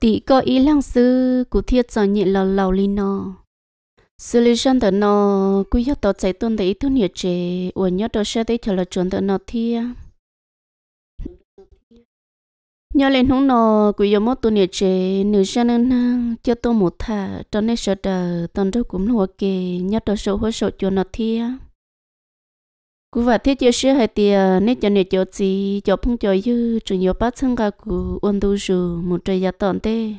tỷ có ý lăng sư cụ thiết cho nhị lầu lầu li nó sư lý dân đó nó cụ yếu tỏ chạy tuân đấy tuân nhiệt chế uẩn nhớ đó xe đấy trở là chuẩn đó nó thia nhớ lên hông nó cụ yếu mất tuân nhiệt chế nữ dân nên năng cho tôi một thà cho nên sợ đờ tận đâu cũng lùa kề nhớ đó sợ hối sợ chuẩn nó thia cú vật thiết chưa sư hay tiề nét cho nét cho gì cho phong cho dư trường nhiều bát sang cả cú ôn tu rù một trời giá tọn tê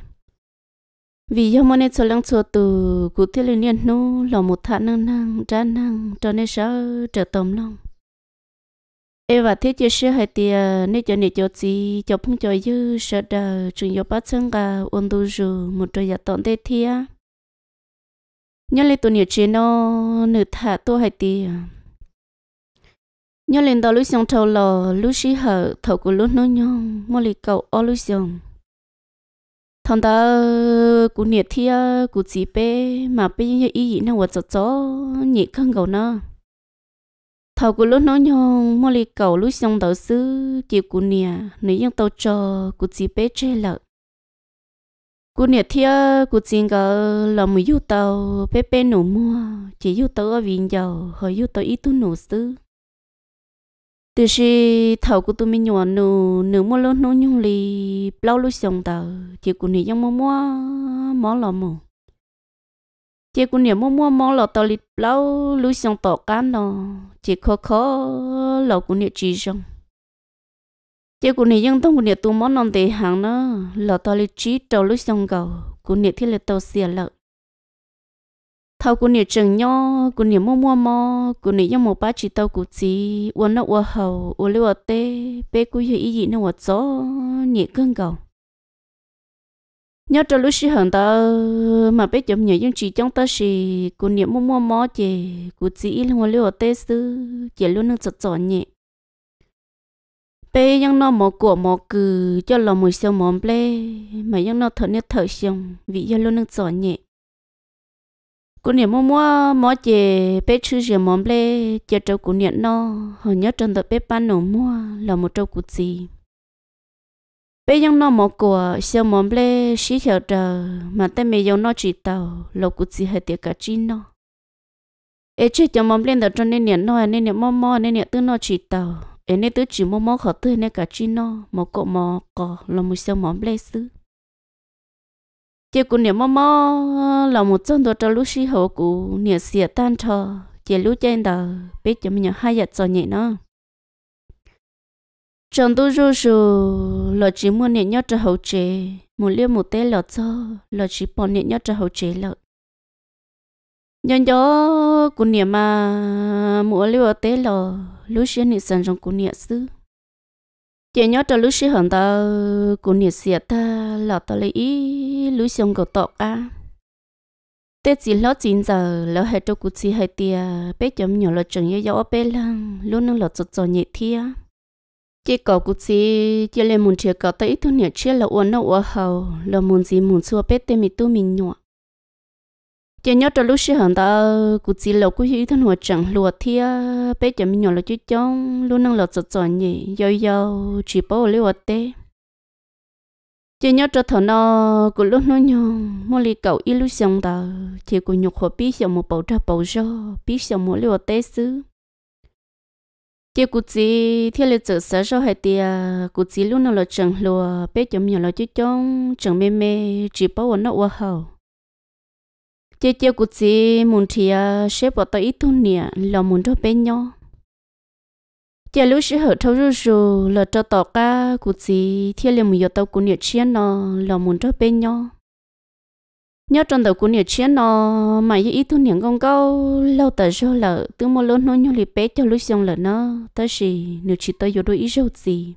vì do món nét số lượng số từ cú thiết lên liên nô là một thản năng năng ra năng cho nên sợ trở tầm lòng em và thiết chưa sư hay tiề nét cho nét cho gì cho phong cho dư sợ đời trường nhiều bát sang cả ôn tu rù một trời giá tọn tê thia nhớ lấy tụ nhiệt chế nó nửa thả tôi hay tiề nhớ lên đó lúc xong thầu lò lúc xí hở thầu của lúc nó nhong mua lì cầu ô lúc xong thằng ta cú nhiệt thi cú chỉ bé mà bé như ý gì nào vật chó chó nhị khăn cầu nó thầu của lúc nó nhong mua lì cầu lúc xong đầu sư chỉ cú nhiệt nếu như tàu cho cú chỉ bé chơi lợ cú nhiệt thi cú chỉ ngờ là mới yêu tàu bé bé nổ mua chỉ yêu tàu ở vinh dầu hơi yêu tàu ít tu nổ sư từ khi thầu của tôi mình nhỏ nụ nụ mua lúa nụ nhung lì lâu lúa xong tờ chỉ của nị trong mua mua mỏ lò mù chỉ của nị mua mua mỏ lò tờ lì lâu lúa xong tờ cán nó chỉ khó khó lò của nị chỉ xong chỉ của nị dân thông của nị tôi món non tề hàng nó lò tờ lì chỉ trâu lúa xong cầu của nị thiết là tàu xìa lợn thâu cũng nhiều trường nhau cũng nhiều mua mua mò cũng nhiều nhau một ba chỉ tàu cũng chỉ uốn nó uốn hầu uốn lưu tê bé cũng hiểu ý gì nó uốn gió nhẹ cơn cầu nhớ cho lúc xí hận ta mà bé chậm nhảy nhưng chỉ trong ta xì cũng nhiều mua mua mò chè cũng chỉ uốn lưu tê sư chè luôn nó giật giật nhẹ bé nhưng nó mò cổ mò cừ cho lòng mùi xeo mòn ple mà nhưng nó thở nhớ thở xong vì do luôn nó giật nhẹ cô niệm mua mua mua chè bé chữ gì món lê chè trâu cô niệm nó hồi nhớ trong tờ bé ban nổ mua là một trâu cụ gì nó mỏ cua, siêu món lê xí hiểu trờ mà tay mẹ dòng nó chỉ tàu là cụ gì hay tiệc cá chín nó ê chứ cho món lê đợt trong nên niệm nó nên niệm mò mò nên niệm tư nó chỉ tàu ê nên tư chỉ mò mò khó tư nên cả chi nó mỏ cọ mò cọ là một siêu món lê xứ chỉ cũng niệm mơ ờ, là một chân đồ cho lúc xí hậu của niệm xìa tan trò chỉ lúc trên đó biết cho mình hai giật cho nhẹ nó trong tôi rú rú là chỉ muốn niệm nhớ cho hậu chế một liêu một tế lọt cho là chỉ bỏ niệm nhớ cho hậu chế lợt nhân đó cũng niệm mà mỗi liêu ở tê lọ lúc xí niệm sẵn trong cũng niệm sư chị nhớ cho lúc sinh hòn ta cũng nhiệt xịt ta là ta lấy lúc xong cầu tọt à tết chỉ lót chín giờ lỡ hệ cho cuộc chỉ hệ tia bé chấm nhỏ là chừng yêu yêu bé lăng luôn nâng là cho chột nhẹ thia chỉ có cuộc chỉ chỉ lên muốn chơi có tới thu nhiệt chia là uốn nó uốn hầu là muốn gì muốn xua bé tên mình tu mình nhọ chỉ nhớ trong lúc xí hận ta cụ chỉ lộc cụ hí thân hòa chẳng lùa thia bé chả mình nhỏ là chú chong luôn năng lọt sọt sọt nhỉ yo yo chỉ bảo lưu ở tê chỉ nhớ cho thằng nó cụ lúc nó nhong mua lì cậu ít lúc xong ta chỉ cụ nhục hòa bí xong một bầu ra bầu ra bí xong một lưu ở tê xứ chỉ cụ chỉ thiên lịch sử sở sau hai tia cụ chỉ luôn năng lọt chẳng lùa bé chả mình nhỏ là chú chong chẳng mê mê chỉ bảo nó hòa hậu chơi chơi của chị muốn thì ờ, sẽ bỏ tới ít thôi nè là muốn cho bé nhau chơi lúc sẽ hở thâu rồi rồi là cho tỏ ca của chị thiên liền mình tao của nhiệt chiến nó là muốn cho bé nhau nhớ trong đầu của nhiệt chiến nó mà ý ít thôi công con câu lâu tới rồi là từ một lớn nó nhau lì bé cho lúc xong là nó tới gì nếu chỉ tới vô đôi ý rồi gì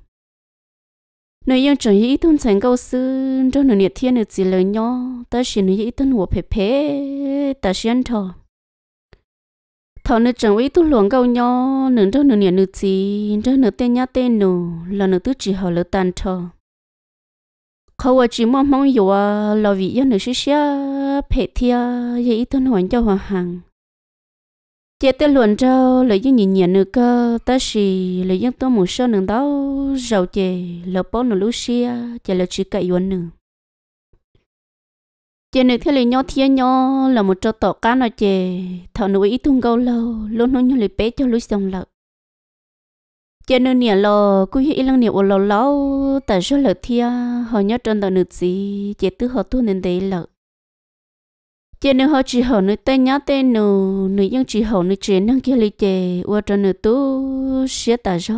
nếu yêu chẳng ý thôn thành câu sư cho nửa nhiệt thiên được gì lời nhau ta chỉ nửa ý tân hùa phê phê ta xuyên thọ thọ nửa chẳng ý tu luồng câu nhau nửa cho nửa nhiệt nửa gì cho nửa tên nhá tên nửa là nửa tứ chỉ họ lỡ tàn thọ khâu ở chỉ mong mong yêu là vì yêu nửa xí xí phê thia ý tân hoàn cho hòa hàng chế tới luận trâu lấy những nhìn nhận nữa cơ ta chỉ lấy những tôi một số nương đó giàu chế là bó nửa lúc xia chế là chỉ cậy uốn nương chế nửa thế lấy nhau thiên nhau là một trò tổ cá nào chế thọ nửa ít tung gâu lâu luôn nó như lấy bé cho lúc dòng lợn chế nửa nè lò cứ hiểu lăng nè ô lâu lâu ta rất là thiên họ nhớ trên đó nửa gì chế tứ họ tu nên đấy lợn chế nữ họ chỉ hậu nữ tên nhá tên nữ nữ nhưng chỉ hậu nữ chế nâng kia lý chế qua cho nữ tu xé tà cho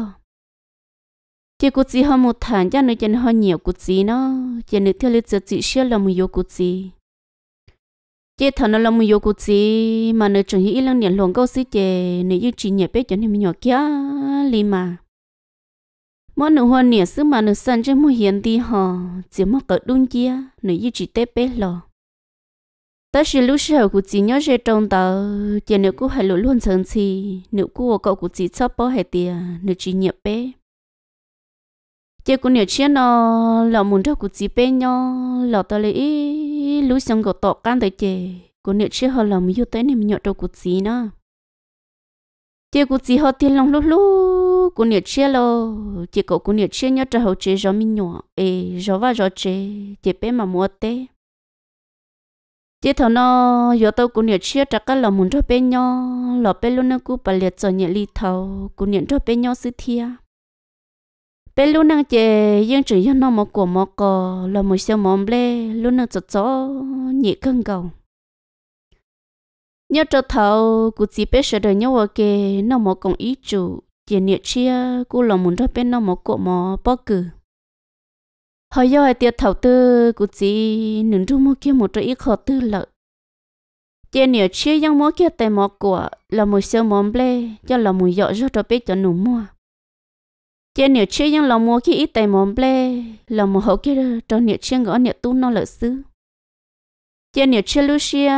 chế cụ chỉ họ một thằng cho nữ chế họ nhiều cụ chỉ nó chế nữ theo lý chế chỉ xé là một yếu cụ chỉ chế thằng nó là một yếu cụ chỉ mà nữ chẳng hiểu lăng niệm luồng câu xí chế nữ yêu chỉ nhẹ bé cho nên nhỏ kia lý mà mỗi nữ hoa nhẹ xứ mà nữ sanh cho mua hiền đi họ chỉ mua cỡ đun chia nữ yêu chỉ tế bé lò ta chỉ lúc sau cũng chỉ nhớ về trong tàu chỉ nếu cũng hay lũ luôn sân si nếu cũng cậu cũng chỉ sắp bỏ hết tiền nếu chỉ nhập bé chỉ cũng nếu chia nó là muốn cho cũng chỉ bé nhỏ, là ta lấy lúc xong cậu tọt can tới chè cũng nếu chia họ là mình yêu tới nên mình nhọ cho cũng chỉ nữa chỉ cũng chỉ họ tiền lòng lúc lúc cũng nếu chia lo chỉ cậu cũng nếu chia nhau cho họ chơi cho mình nhỏ ê cho và cho chơi chỉ bé mà mua té chỉ thằng nó giờ tao cũng nhận chia trả cái lòng muốn cho bên nhau lọ bên luôn nó cũng bà liệt cho nhận ly thầu cũng nhận cho bên nhau sự thia bên luôn năng chè nhưng chỉ cho nó một của một cò là một xe mỏm lê luôn năng chật cho nhị cân cầu nhớ cho thầu cũng chỉ biết sửa đời nhau ở kề nó một còn ý chủ chỉ nhận chia cũng lòng muốn cho bên nó một của một bao cử hồi giờ tiệt thầu tư của chị nương trung mua kia một trái ít khó tư lợi chị nhiều chia những mua kia tại mỏ của là một siêu món ble cho là một dọ cho cho biết cho nụ mua chị nhiều chia những lòng mua kia ít tại món ble là một hậu kia cho nhiều chia gõ nhiều tu nó lợi xứ chị nhiều chia lúc xia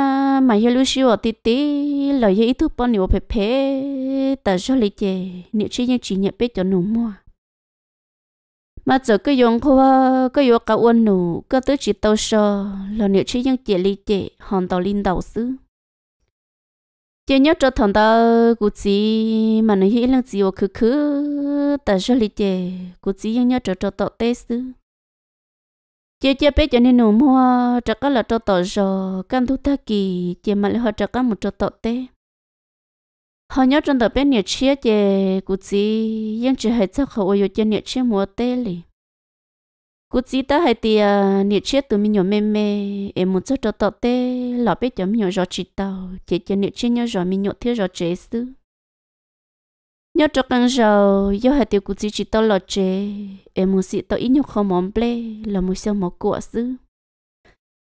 mà nhiều lúc ở tí tí là nhiều ít thứ bao nhiêu phải phê tại sao lại chị nhiều chia những chỉ nhận biết cho nụ mua mà giờ cứ dùng khoa cứ dùng cả uôn nụ cứ tứ chỉ tàu sờ là nếu chỉ những chị lý chị hòn tàu linh Đạo sư, chị nhớ cho thằng ta cụ chỉ mà nó hiểu là gì khứ khứ tại sao lý chị cụ chỉ nhớ cho cho tàu tê sư, chị chị biết cho nên nụ mua cho cái là cho tàu sờ căn thu ta kỳ chị mà lại họ cho cái một cho tàu tê họ nhớ trong tờ bên nhiệt chia chè cụ chỉ yên chỉ hay chắc khẩu yêu chân nhiệt chia mùa tê lì cụ chỉ ta hay thì nhiệt chia từ mình nhỏ mềm mê em muốn cho tờ tê lọ bé chấm nhỏ rõ chỉ tàu chỉ chân nhiệt chia nhỏ rõ mình nhỏ thiếu rõ chế sư nhớ cho căng dầu do hay thì cụ chỉ chỉ tao lọ chè em muốn xịt tao ít nhục không món ple là muốn xem món của sư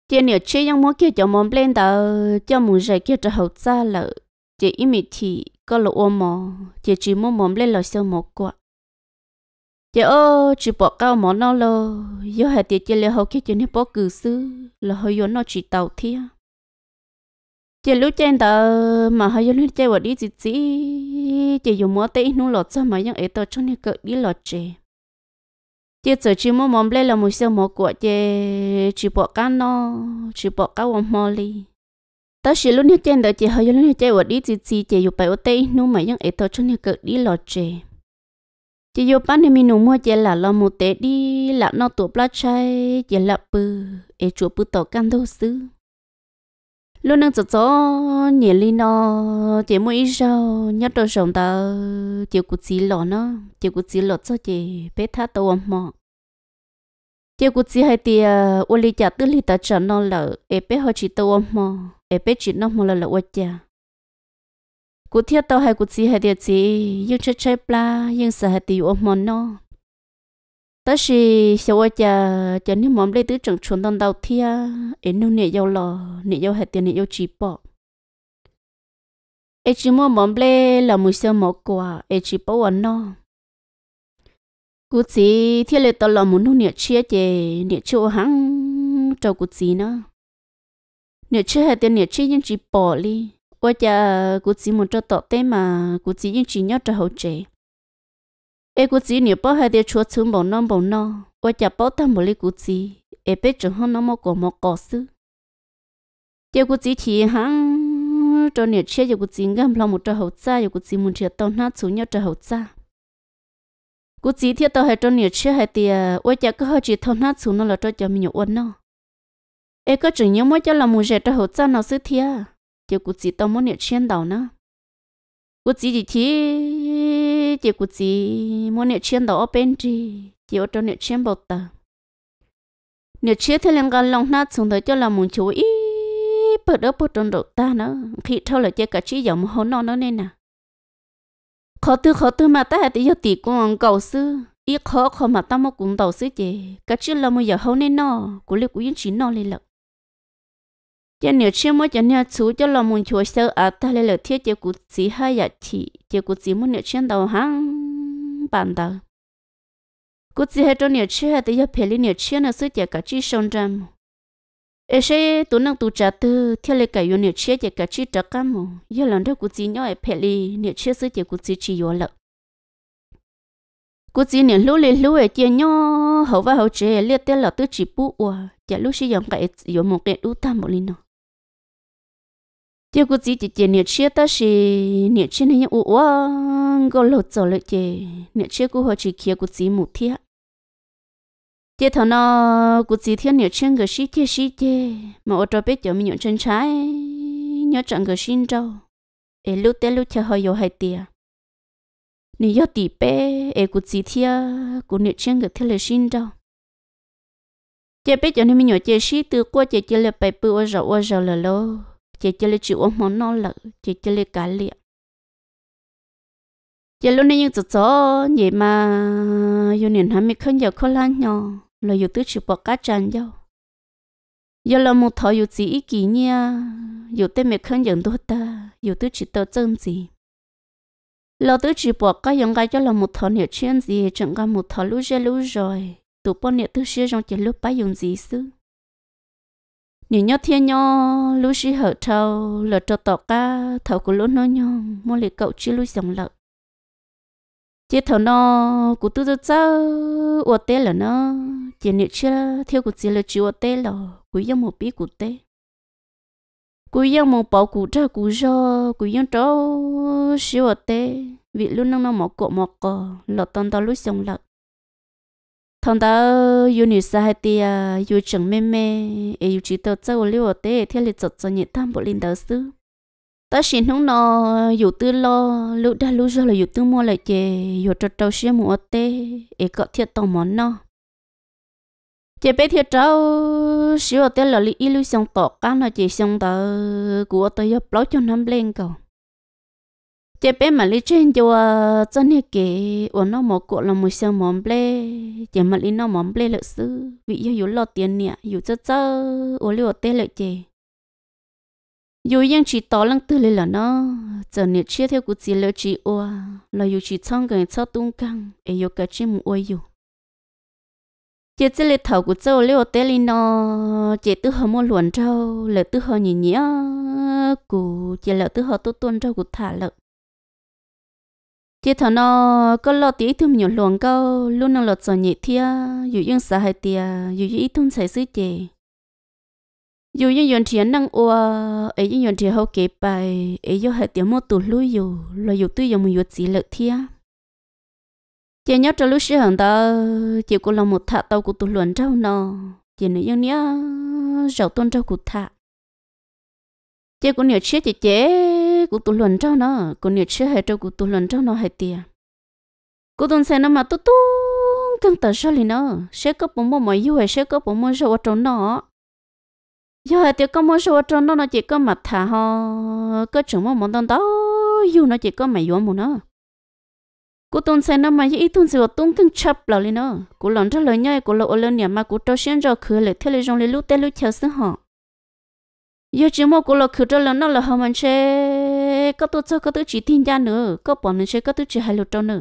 chỉ nhiệt chia yang muốn kia cho món ple tao cho muốn dạy kia cho hậu xa lợi chị ít mì thì có lộ ôm mò chị chỉ muốn mồm lên lò sơ mò quả. chị ô chị bỏ cao mò nó lô do hệ tiệt chị lấy hậu kia chị nên bỏ cử sư là hơi yếu nó chỉ tàu thia chị lúc trên tờ mà hơi yếu lúc chơi vào đi chị chị chị dùng mỏ tay nung lọt sao mà những ấy tờ cho nên cỡ đi lọt chị chị giờ chỉ muốn mồm lên là một sơ mò quả, chị chỉ bỏ cao nó chỉ bỏ cao mò li tớ chỉ luôn nhớ trên đó chỉ hơi luôn nhớ chơi ở đi chỉ chỉ chơi chụp bài ở tây nhưng mà những ấy tớ trong nhớ cực đi lọt chơi chỉ chụp bán thì mình nụ mua chơi là lo một té đi là nó tụ plá chơi chơi là bự ấy chụp bự tổ căn đâu xứ luôn đang chụp nhớ nhảy nó chơi mua ít sao nhất đồ sống ta chơi cút chỉ lọ nó chơi cút chỉ lọ cho chơi bé tha tàu mỏ tiêu cụ chỉ hay thì uh, ô li chả tư li ta chả nó là ép bé họ chỉ tao mà ép bé chỉ nó mà là là ô chả cụ thiết tao hay cụ chỉ hay thì chỉ nhưng chơi chơi pla nhưng sợ hay thì ô mà nó ta chỉ sợ ô chả chả nếu mắm lấy tứ chẳng chuẩn đòn đầu thia em nó nhẹ dâu lò nhẹ dâu hay tiền nhẹ dâu chỉ bỏ em chỉ mua mắm lấy là mùi sơ mỏ quả em chỉ bỏ nó cú chỉ thiên lệ tao lòng muốn nung nhiệt chia chè nhiệt chỗ hăng cho cú chỉ nữa. nhiệt chia hai tiền nhiệt chia nhưng chỉ bỏ đi ôi cha cú chỉ muốn cho tọt té mà cú chỉ nhưng chỉ nhớ cho hậu trẻ ê cú chỉ nhiệt bỏ hai tiền chúa xuống bỏ non bỏ non ôi cha bỏ tao một ly cú chỉ ê biết chẳng hơn nó mà có mà có sư. giờ cú chỉ thì hăng cho nhiệt chia giờ cú chỉ ngâm lòng một cho hậu cha giờ cú chỉ muốn chia tao nát xuống nhớ cho hậu cha cú chỉ thiết tao hay cho nhiều chưa hay thì ôi chả có hơi chỉ thâu nát xuống nó là cho cho mình nhiều uốn nó ê có chừng nhớ mỗi cho là mù rẻ cho hậu cha nó xứ thia chỉ cú chỉ tao muốn nhiều chen đầu nó cú chỉ chỉ chỉ chỉ cú chỉ muốn nhiều chen đầu ở bên chỉ chỉ ở cho nhiều chen bột ta nhiều chen thì liền gần lòng nát xuống thì cho là mù chú ý bớt đỡ bớt trong đầu ta nó khi thâu là chơi cả chỉ dòng hôn nó nó nên nè khó tư khó tư mà ta hãy tự tỷ con cầu sư ít khó khó mà ta mà cũng đầu sư chị cả chuyện là một giờ hậu nên nó cũng liệu yên chỉ nó lên lợt cho nhiều chưa mới cho nhiều chú cho là muốn chúa sơ à ta lên lợt thiết cho cụ chỉ hai giờ dạ chỉ chế cụ chỉ muốn nhiều chuyện đầu hàng bàn đầu cụ chỉ hai cho nhiều chuyện hãy tự giờ phải lên nhiều chuyện là sư chị cả chữ sông trầm ấy sẽ tụi năng tụi trả tư theo lệ cái yêu nhiệt chia chỉ cả chi trả cả mù giờ lần đó cũng chỉ nhỏ ấy phải li nhiệt chia sự chỉ cũng chỉ chỉ yêu lợ cũng chỉ nhiệt lũ lệ lũ ấy chỉ nhỏ hậu và hậu chế liệt tên là tư chỉ bù ua chả lũ sử dụng cái yêu một cái đủ tam một linh nó chỉ cũng chỉ chỉ chỉ nhiệt chia ta sẽ nhiệt chia này ua ua gọi lột rồi lệ chỉ nhiệt chia cũng họ chỉ kia cũng chỉ một thiệt chế thằng nó cũng chỉ thiên nhiều chân cái xí chế xí chế mà ở trong biết cho mình nhiều chân trái nhớ chẳng cái xin đâu ê lúc té lúc chơi hơi nhiều hay nếu giờ tỷ bé ê cũng chỉ thiên cũng nhiều chân cái thiên là xin đâu chế biết cho mình nhiều chế xí từ qua chế chơi là bài bự ở rậu ở rậu là lô chế chơi là chịu món nó là chế chơi là cá liệt giờ lúc này những chỗ chỗ vậy mà yêu niệm hắn mới không giờ khó lan nhau lo yu tu chỉ bỏ cá chăn nhau giờ là một thọ yu chỉ ý kỷ nha yu tên mẹ khăn dẫn đôi ta yu tu chỉ tao chân gì lo tu chỉ bỏ cá yong cái cho là một thọ nhiều chuyện gì chẳng có một thọ lú rồi lú rồi tụ bọn nhiều thứ xưa trong chuyện lúc bái dùng gì xứ nếu nhớ thiên nhớ lú xí hở thâu lỡ cho tọ cá thâu của lú nó nhong mua lấy cậu chỉ lú dòng lợn chỉ thằng nó cụ tư tư cháu ở tê là nó chỉ nếu chưa theo cụ chỉ là chỉ ở tê là cụ yêu một bí cụ tê cụ yêu một bảo cụ ra cụ cho cụ yêu cháu sửa ở tê vì lúc nó một cọ một cọ là tao tao lúc xong lợt thằng ta yêu nữ sa hay tia à, yêu chồng mê mê yêu chỉ tao cháu liu ở tê theo lịch chợt cho nhiệt tham bộ linh đạo sư ta xin nông nó dù tư lo lũ đa lũ rồi là dù tư mua lại chè dù trâu trâu xe mua tê để có thiệt tàu món nó chè bé thiệt trâu xíu tê là lý ilu xong tỏ cá nó chè xong tờ của tôi giúp lối cho năm lên cầu chè bé mà lý trên cho ờ, chân này kể ở nó một cụ là một xong món bê, chè mà lý nó món ble lợi sư vì yêu lo tiền nè dù chơi chơi ở liệu tê lợi chè dù yên chỉ tỏ lăng tư lên là nó giờ nhiệt chia theo của chỉ lỡ chỉ oa là dù chỉ trong gần cho tung căng ấy dù cả chỉ mu oa dù chỉ chỉ lệ thầu của châu ở tế lên nó chỉ tư họ mua luận trâu lỡ tư họ nhìn nhía cụ chỉ lỡ tư họ tu tuân trâu của thả lợ chỉ thằng nó có lo tí thum nhiều luận câu luôn nó lọt giờ nhiệt thia dù yên xã hay tia dù yên tung xảy sự chè dù như yon thiền năng ua ấy như yon thiền hậu kế bài ấy do hệ tiếng mô tụ lui dù là dù tư dòng một chỉ lực thia chị nhớ cho lúc xưa hàng ta chị cũng là một thạ tàu của tụ luận trâu nọ chị nữ yêu nhớ rau tôn trâu của thạ chị cũng nhớ chết chị chế của tụ luận trâu nọ cũng nhớ chết hệ trâu của tụ luận trâu nọ hệ tiền cô tôn xe nó mà tu tu căng tờ sao liền nọ sẽ có bốn mô mọi yêu hay sẽ có bốn mô rau ở trong nọ giờ thì có một số trong đó nó chỉ có mặt thả ho có chúng mà món đó yêu nó chỉ có mày yếu một nó cú tuần xe nó mà ít tôn gì tuần cưng chập lò lên nó cú lòn ra lời nhau, cú lộ lên nhà mà cú trâu xuyên cho khử lại theo lời trong lấy lúc tê lúc chờ sinh họ giờ chỉ một cú lộ khử trâu lớn nó là họ mình chơi có tôi cho có tôi chỉ tin ra nữa có bọn mình chơi có tôi chỉ hai lục trâu nữa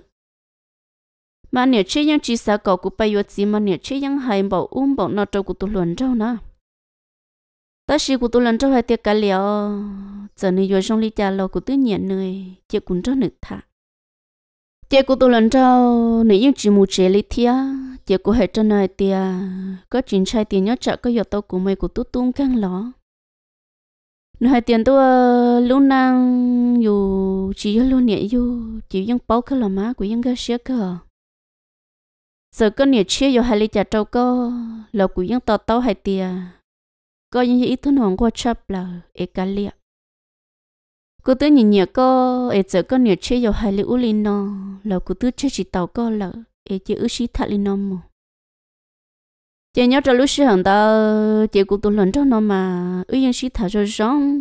mà nếu chơi những chỉ sợ cậu cú bay vô gì mà nếu chơi những hai bảo um bảo nó trâu cú tôi luận trâu nữa ta sĩ của tôi lần cho hai tiệc cả liệu giờ này rồi xong đi trả lò của tôi nhận nơi chỉ cũng cho nữ thả chỉ của tôi lần cho nữ yêu chỉ một chế lý thia chỉ của hai cho này tiệc có chuyện sai tiền nhớ chợ có giờ tao của mày của tôi tung căng ló nữ hai tiền tôi ờ, lúc năng dù chỉ yêu luôn nhẹ yêu chỉ vẫn bao cái là má của vẫn cái xe cơ giờ có nhiều chia giờ hai lý trả trâu cơ lò của vẫn tao tao hai tiệc có những ý thức hồn qua chấp là ế cả liệt cô tứ nhìn nhẹ cô ế giờ có nhẹ chơi vào hai lũ u linh nó là cô tứ chơi chỉ tàu cô là ế chơi ước sĩ thắt linh nó mà chị nhớ trong lúc sĩ hàng ta chị cũng tụ lần trong nó mà ước yên sĩ thả rồi rong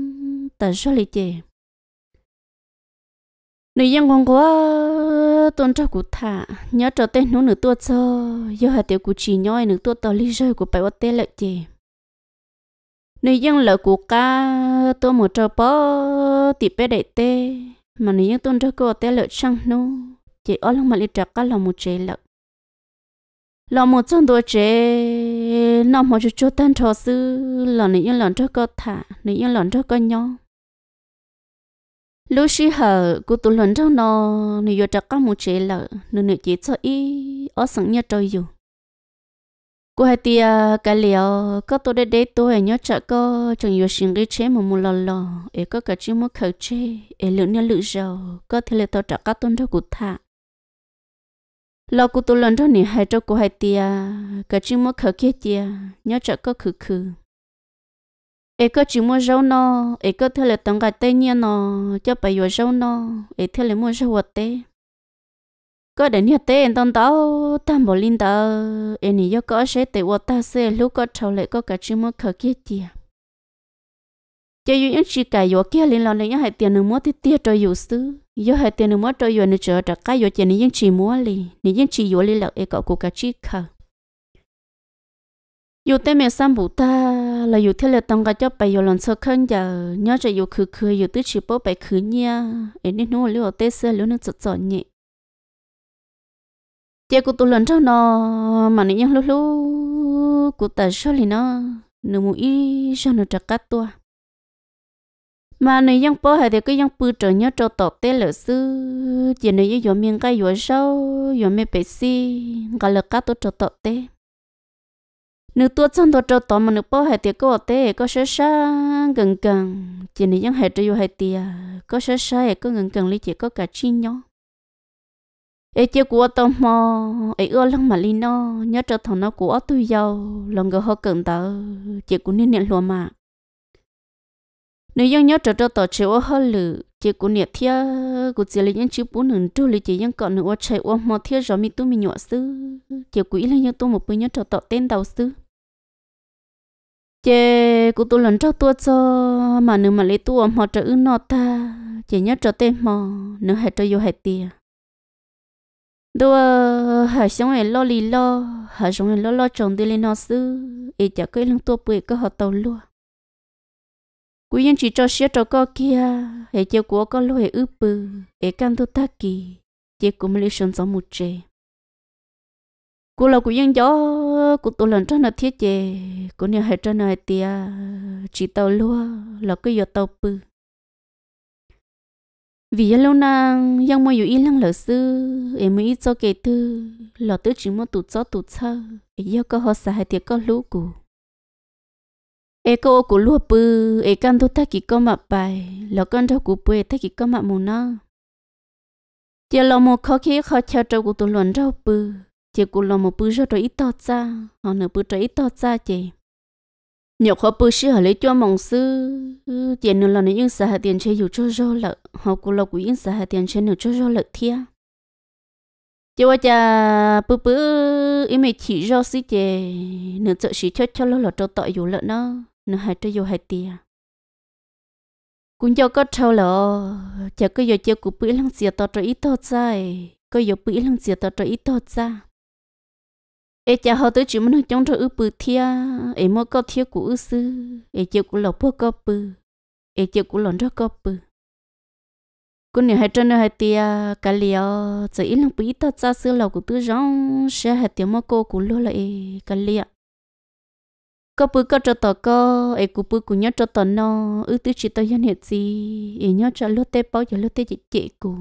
ta cho lý chị nữ dân con quá tôn trọng cô thả nhớ trở tên nó nữ tuột cho do hạt tiểu cô chỉ nhoi nữ tuột tàu lý rơi của bài bát tê lợi chị nếu dân lỡ của ca tôi một trò bó thì bé đại tê mà nếu dân tôi cho cô tê lỡ chăng nu chỉ ở lòng mà lấy trạc cá lòng một chế lỡ lòng một chân tôi chế nó một chút chút tan trò sư lòng nếu dân lòng cho cô thả nếu dân lòng cho cô nhau lúc xí hở cô tôi lần cho nó nếu dân trạc một chế lỡ nếu nếu chỉ cho ý ở sẵn nhà trôi dù cô hai tia cái liều có tôi đây để tôi nhớ chợ có chẳng nhiều sinh cái chế mà mua lò lò ấy có cả chứ mua khẩu chế ấy lượng nhớ lượng giàu có thể là tôi trả các tôn cho cụ thạ lò cụ tôi lần cho nỉ hai cho cô hai tia cả chứ mua khẩu kia tia nhớ chợ có khử khử ấy có chỉ mua rau nó ấy có thể là tặng cái tây nhiên nó cho bà yêu rau nó ấy thể là mua rau hạt tây có đến hiện tên tông tao tam bồ linh tao em nhớ có sẽ để vợ ta sẽ lúc có trâu lệ có cả chim mơ khờ kia tiệt cho dù những chị cài vợ kia lên lòng này những hai tiền nữa mua thì tiệt cho dù xứ giờ hai tiền nữa mua cho dù nữa chờ trả cái vợ tiền những chị mua liền những chị vợ lên lạc em cậu của cả chị khờ dù tên mẹ sam bù ta là dù thế là tông cả cho bài dù lần sơ khăn giờ nhớ cho dù khứ khứ dù tứ chỉ bố bài khứ nha em nên nói liệu tết sẽ liệu nó chật chọn nhẹ chị cụ tụ lần cho nó mà nãy nhăng lú lú, cụ ta cho lì nó nó muốn ý cho nó chặt cắt tua mà nãy nhăng bỏ hay thì cái nhăng bự trở nhớ cho tọt tê lỡ sư chỉ nãy nhau dọn miếng cái dọn sau dọn mẹ bể xì, cả lỡ cắt tôi cho tọt tê nữ tua chân tôi cho tọt mà nữ bỏ hay thì có tê có sơ sa gần gần chỉ nãy nhau hay cho yêu hay tiệt, có sơ sa hay gần gần lý chỉ có cả chi nhau ấy chưa của tôi mà, ấy ưa lăng mà linh nó nhớ trở thằng nó của tôi giàu lòng ngờ họ cần tớ chỉ cũng nên nhận luôn mà nếu dân nhớ trở trở tao chịu ở hơi lử chỉ cũng nhận thia của chỉ là những chữ bún nừng trâu lấy chỉ những cọn nửa chạy ôm mà thia rồi mi tôi mi nhọ sư chỉ cũng ý là nhớ tôi một bữa nhớ trở tao tên đầu sư chè cụ tôi lần trước tôi cho mà nếu mà lấy tôi ôm họ trở ư nọ ta chỉ nhớ trở tên mà, nếu hay trở vô hay tiền đua hở sống ấy lo lì lo hở sống ấy lo lo trồng đi lên nó xứ ấy chả cái lăng tua bưởi có họ tàu luôn cú yên chỉ cho xe cho co kia ấy chiều của có lo ấy ướp bự ấy can thu ta kỳ chiều của mình sống sống một chế cú là cú yên gió cú tụ lần cho nó thiết chế cú nhà hệ cho nó tia chỉ tàu luôn là cái giờ tàu bự vì lâu na yang mới yêu ý lăng lỡ sư em mới cho kể tư lọ tư chỉ muốn tụt cho tụt cho em yêu có họ sai thì có lũ cụ em có cụ lúa bự em căn thu thắc kỹ con mặt bài lọ con đâu cụ bự ta kỹ con mặt mù na giờ lọ một khó khi khó chờ trâu cụ tụt luận đâu bự giờ cụ lọ một bự cho trâu ít to ra họ nửa bự trâu ít to ra chị nhiều khó bự sĩ họ lấy cho mong sư tiền nữa là nó yên xả tiền chơi dù cho rô lợ họ cũng là cũng yên xả tiền chơi nữa cho rô lợ thia chứ ว่าจะปุ๊บปุ๊บอีเมจีรอสิเจเนื้อจะสีชดชดแล้วเราจะต่ออยู่แล้วเนาะเนื้อหายจะอยู่หายเตียกุญแจก็เท่าหรอจะก็อยู่เจอกูปุ๊บลังเสียต่อจะอีต่อใจก็อยู่ปุ๊บลังเสียต่อจะอีต่อใจ ê cha họ tới chỉ muốn chống cho ư bự thia ê mua có thia của ư sư ê chịu của lộc bố có bự ê chịu của lòn cho có bự cô nhiều hai chân hai tia cả liều chỉ ít lòng bự ta ta sư lộc của tư rong sẽ hai tia mua cô của lô lại cả liều có bự có cho tờ có ê của bự của nhớ cho tờ nó ư tư chỉ tao dân hết gì ê nhớ cho lô tê bao giờ lô tê chỉ chỉ của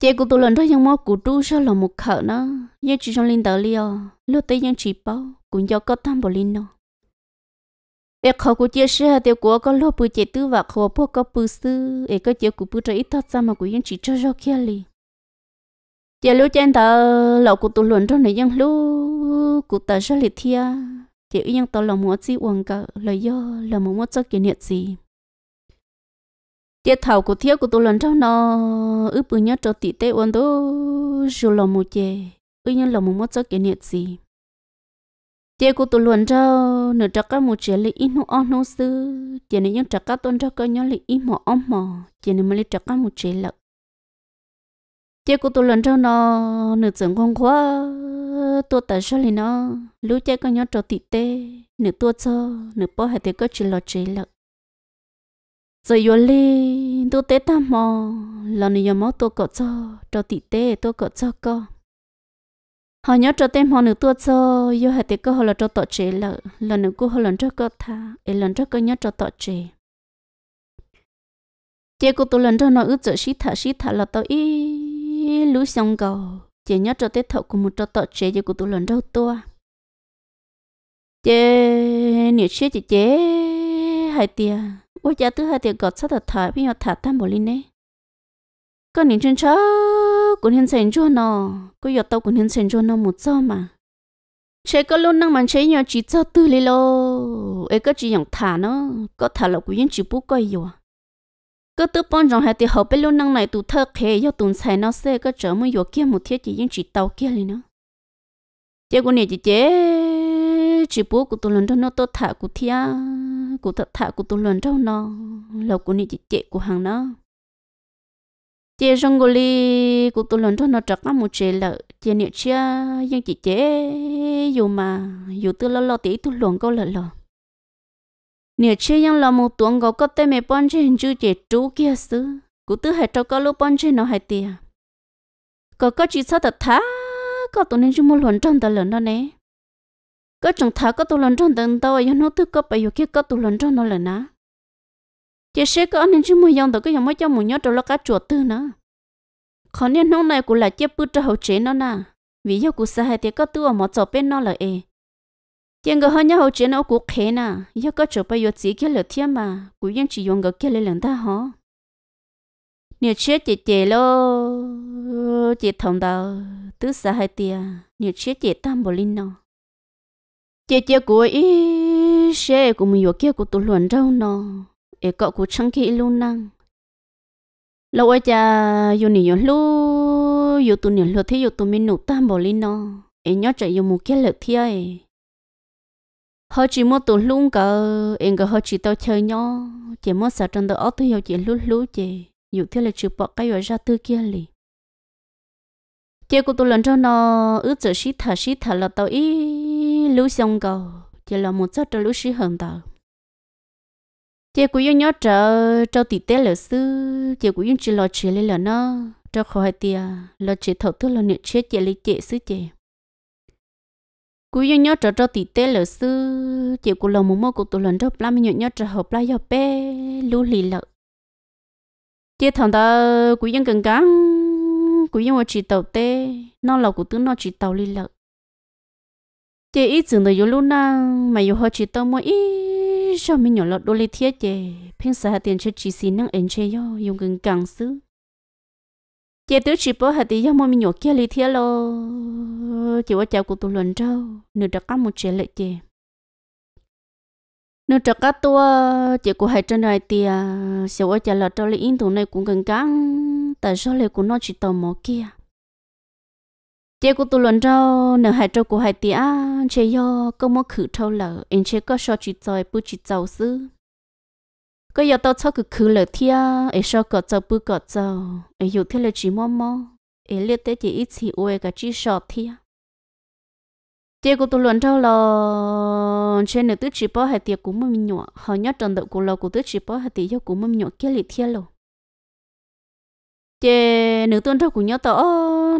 chị của tôi lần đó nhưng mà của tôi sao là một khở nó nhưng chỉ trong linh tờ liều lúc tới nhưng chỉ bao cũng do có tham bộ linh nó e khó của chia sẻ tiêu của có lúc bự chị tư và khó bố có bự sư e có chị của bự cho ít thật ra mà của nhưng chỉ cho cho kia li chị lúc trên tờ lão của tôi lần đó này nhưng lúc của ta sao liệt thia chị nhưng tờ là muốn gì uống cả là do là muốn cho kỷ niệm gì tiết thầu của thiếu của tôi lần trong nó ư bự nhất cho tỷ tê ôn đó dù lòng một chè ư nhân lòng một mất cho cái niệm gì tiết của tôi lần trong nửa trắc cả một chè lấy ít nó on nó sư chè này những trắc cả tôn cho coi nhau lấy ít mỏ om mỏ chè này mới lấy trắc cả một chè lợn tiết của tôi lần trong nó nửa tưởng không quá tôi tại sao lại nó lũ chè có nhớ cho tỷ tê nửa tôi cho nửa bỏ hai thì có chỉ lo chè lợn rồi yo li tu tế ta mò lần ni yo mò tu cọ cho cho tị tế tu cọ cho co họ nhớ cho tem họ nữ tu cho yo hai tế co họ là cho tọ chế lợ lần nữ cô họ lần cho co tha e lần cho co nhớ cho tọ chế chế cô tu lần cho nó ước chở xí thả xí thả là tao ý lú xong cầu chế nhớ cho tế thọ của một cho tọ chế chế cô tu lần cho tua chế nhiều chế chế chế hai tia 我家都还得搞啥的他，不要他担保哩呢。có những chân chó của thiên sen cho nó có giọt tàu của thiên sen cho nó một cho mà chế có luôn năng mạnh, chế nhỏ chỉ cho tư lý lô ấy có chỉ dùng thả nó có thả lộc của những chỉ bút coi rồi có tư bản trong hai thì hậu bên luôn năng này tụ thơ khề do tụn xài nó xe có trở mới vừa kia một thiết chỉ những chỉ tàu kia lên nó chế của này chỉ chế chỉ bố của tôi lần đó nó tôi thả của thia của thật thả của tôi lần đó nó lâu của nị chị chị của hàng nó chị rong gò li của tôi lần đó nó trắc một chị là chị nị chia nhưng chị chị dù mà dù tôi lo lo tí tôi luồn câu lợ lợ nị chia nhưng là một tuần gò có tên mẹ bọn chị hình chữ chị chú kia xứ của tôi hay cho có lúc bọn chị nó hay tiền có có chỉ sao thật thả có tôi nên chúng mua luồn trong tờ lần nè có chúng thà có tu lần trong tận tao nhưng nó thứ có bây giờ kia có tu lần trong nó là nã chỉ sẽ có anh chúng mày dòng tao cái dòng mấy cho mua nhớ trong lo cá chuột tư nữa còn nên hôm này cũng là chép bút cho hậu chế nó nà. vì do cũng sai thì có tụ ở một chỗ bên nó là e tiền cái hơn nhau hậu chế nó cũng khé nè do có chỗ bây giờ chỉ kia là thiên mà cũng vẫn chỉ dùng cái kia lên lần ta hả nhiều chết chị chị lo chị thằng đó tứ sa sai thì nhiều chết chị tam bồ linh nào chị chị của ý xe của mình vừa kia của tôi luận đâu nọ, để cậu của trăng khi luôn năng lâu ấy cha yêu nỉ yêu lu yêu tôi nỉ lu thì yêu tụi mình nụ tam bỏ lên nó em nhớ chạy yêu một kia lợt thế ấy họ chỉ muốn tôi luôn cả em cả họ chỉ tao chơi nhau chỉ muốn sợ trong tao ở tụi yêu chị lu lu chị yêu thế là chịu bỏ cái rồi ra tư kia liền chị của tôi lần cho nó ướt giờ xí thả xí thả là tao ý ý lũ xong cầu chỉ là một chút cho lũ sĩ hơn tàu chỉ cũng yêu nhớ trở cho tỷ tế lỡ sư chỉ cũng yêu chỉ lo chuyện lên là nó cho khỏi tia lo chuyện thầu tư lo nửa chết chỉ lấy chết sư chị cú yêu nhớ trở cho tỷ tế lỡ sư chỉ cũng lo muốn mua cụ tụ lần cho plá mình nhớ trở hợp plá yo bé lú lì lợ chỉ thằng ta cú yêu cần cắn cú yêu chỉ tàu tê nó là cụ tướng nó chỉ tàu lì lợ chị ít dừng được lúc na mà yêu họ chỉ tao mua ít cho mình nhỏ lọt đôi lê thiết chị pin sợ tiền cho chị xin năng ăn chơi yo dùng gần càng xứ chị tứ chỉ bỏ hạt tiền mua mình nhỏ kia lê thiết lo chị qua chào cô tụ luận trâu nửa đặc cá một chị lệ chị nửa đặc cá tua chị cô hai chân này tia, sẽ qua chào lọt trâu lê in tụ này cũng gần càng tại sao lệ của nó chỉ tao mua kia tiếc của tôi luôn cho nở hai trâu của hai tía chế yo có mơ khử thâu lở em chế có so chỉ rồi bu chỉ giàu sư có giờ tao cho cứ khử lở thia em so có giàu bu có giàu em hiểu thế là chỉ mơ mơ em liệt tới chỉ ít thì uế cả chỉ so thia tiếc của tôi luôn cho là chế nửa tứ chỉ bỏ hai tía cũng mơ mình nhỏ họ nhớ trần đậu của lò của tứ chỉ bỏ hai tía yo cũng mơ nhỏ kia liệt thia lầu chế nửa tuần trâu cũng nhớ tao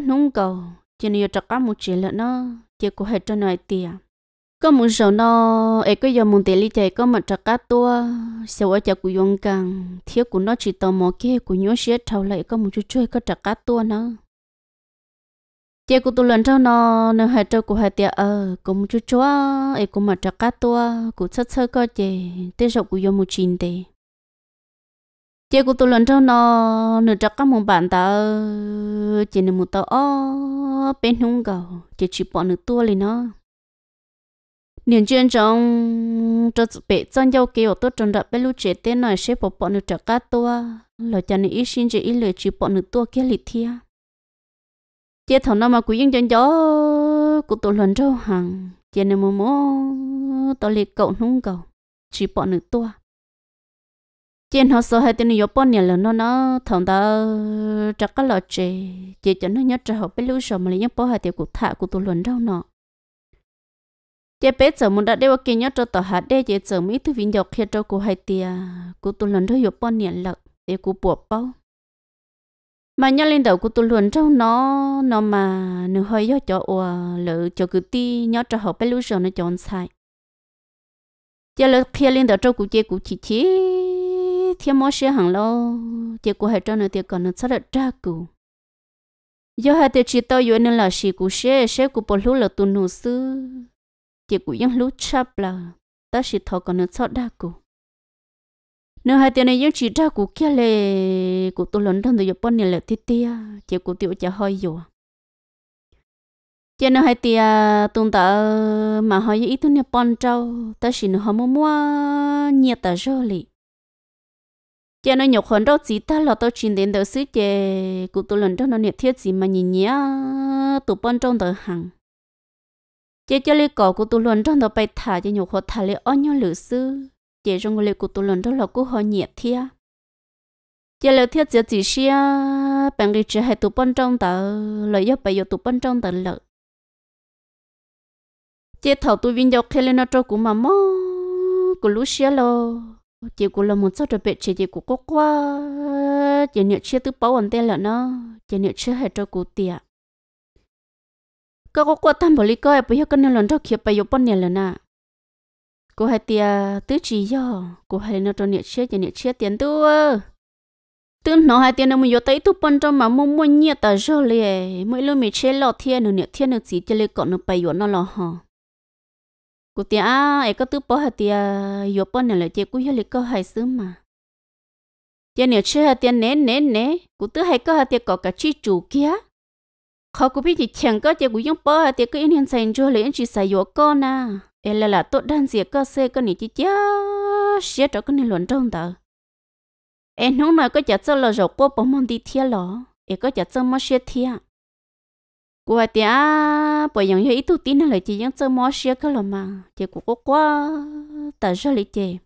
nung cầu chỉ nên cho cá một chỉ nữa, nó chỉ có hết cho nói tiền có một số nó ấy có giờ muốn tiền lý chạy có mặt cho cá tua sau ở chợ của yong càng thiếu của nó chỉ tò mò kia của nhớ sẽ thâu lại có một chút chơi có cho cá tua nữa. chỉ của tôi lần sau nó nên hai trâu của hai tiệt ờ có một chút chúa ấy của mặt cho cá tua của sắt sơ có chỉ tiếp sau của dùng một chín tiền chị của tôi lần trong nó nửa chắc các mong bạn ta chị nửa một tao ó bên hông gầu chỉ chỉ bỏ nửa tua lên nó niên chuyên trong cho chị bé chân giao kêu tôi trong đợt bé lúc trẻ tên này sẽ bỏ bỏ nửa chắc các tua là cho nên ý xin chỉ ý lời chỉ bỏ nửa tua kia lịch thia chị thằng nào mà quý yên chân gió của tôi lần trong hàng chị nửa một mô tôi lịch cậu hông gầu chỉ bỏ nửa tua trên họ sợ hai tên nhỏ bọn nhà là nó nó thằng ta chắc cái lọ chè chỉ cho nó nhớ cho học biết lưu sầu mà lấy những bỏ hai tiểu cục thả của tu luận đâu nọ chỉ bé giờ muốn đã vào kia nhớ cho tờ hạt để chỉ giờ mấy thứ vinh dọc kia cho cô hai tia của tu luận đó nhỏ bọn nhà lợn để cô buộc bao mà nhớ lên đầu của tu luận đâu nó nó mà nửa hơi do cho ủa lỡ cho cứ ti nhớ cho học biết lưu sầu nó chọn sai chỉ lỡ kia lên đầu cho cụ chê cụ chỉ chỉ thiên mô xe hàng lô, tiệc của hai trâu nữa tiệc còn nó sao được tra cụ do hai tiệc chỉ tao yếu nên là xì cụ xe xe cụ bỏ lú là tu nụ sư tiệc cụ vẫn lú chắp là ta xì thọ còn nó sao đa cụ nếu hai tiệc này vẫn chỉ tra cụ kia lê, cụ tu lớn thân rồi giờ bọn này là tiệt tiệt tiệc cụ tiệu chả hơi rồi cho nên hai tia tung ta mà họ ý tu nè bọn trâu ta xin họ mua mua tạ ta rồi cho nên nhục hồn đâu chỉ ta là tôi chuyển đến đời sứ chè cụ tôi lần đó nó nhiệt thiết gì mà nhìn nhá tụ bên trong đời hàng chè cho lấy cổ cụ tôi lần trong đó bay thả cho nhục hồn thả lấy ôn nhau lửa sư chè trong người cụ tôi lần đó là cụ họ nhiệt thiết chè lời thiết giờ chỉ xia bằng cái chữ hai tụ bên trong đời lời yếu bây giờ tụ bên trong đời lợi chè thầu tôi vinh dọc khi lên nó cho cụ mà mò cụ lú xia lo chỉ cũng là một số trở bệnh chỉ chỉ cũng có quá chỉ nhiều chưa tự bảo ổn tên là nó chỉ nhiều chưa hết cho cụ tiệt có có quá tham bảo lý coi bây giờ cái này lần cho kia bây giờ bao nhiêu lần à cô hay tiệt tứ chỉ do cô hai nó cho nhiều chưa chỉ nhiều chưa tiền tu tư nó hai tiền nó mình vô tới tu bận trong mà mua mua nhiệt ta rồi liền mỗi lúc mình chơi lọ thiên nó nhiệt thiên nó chỉ chơi lấy cọ nó bây giờ nó lọ hả cụ tia ai có tư bỏ hạt tia yếu bỏ nè là chế cú hiệu có hay xứ mà chơi nhiều chơi hạt tia nè nè nè cụ tư hay có hạt tia có cả chi chủ kia khó cụ biết chỉ chẳng có chế cú yếu bỏ hạt tia cứ yên hiện sành cho lấy chỉ xài yếu con na à. em là là tốt đan gì có xe có này chỉ chá xe đó con này luận trong tờ em không nói có chả cho là rộng bỏ bỏ môn đi thiệt lỏ em có chả cho mà xe thiệt của tia bởi những ít tụ tin là chỉ những chơi mò xia cái lò mà chỉ của có quá tại sao lại chơi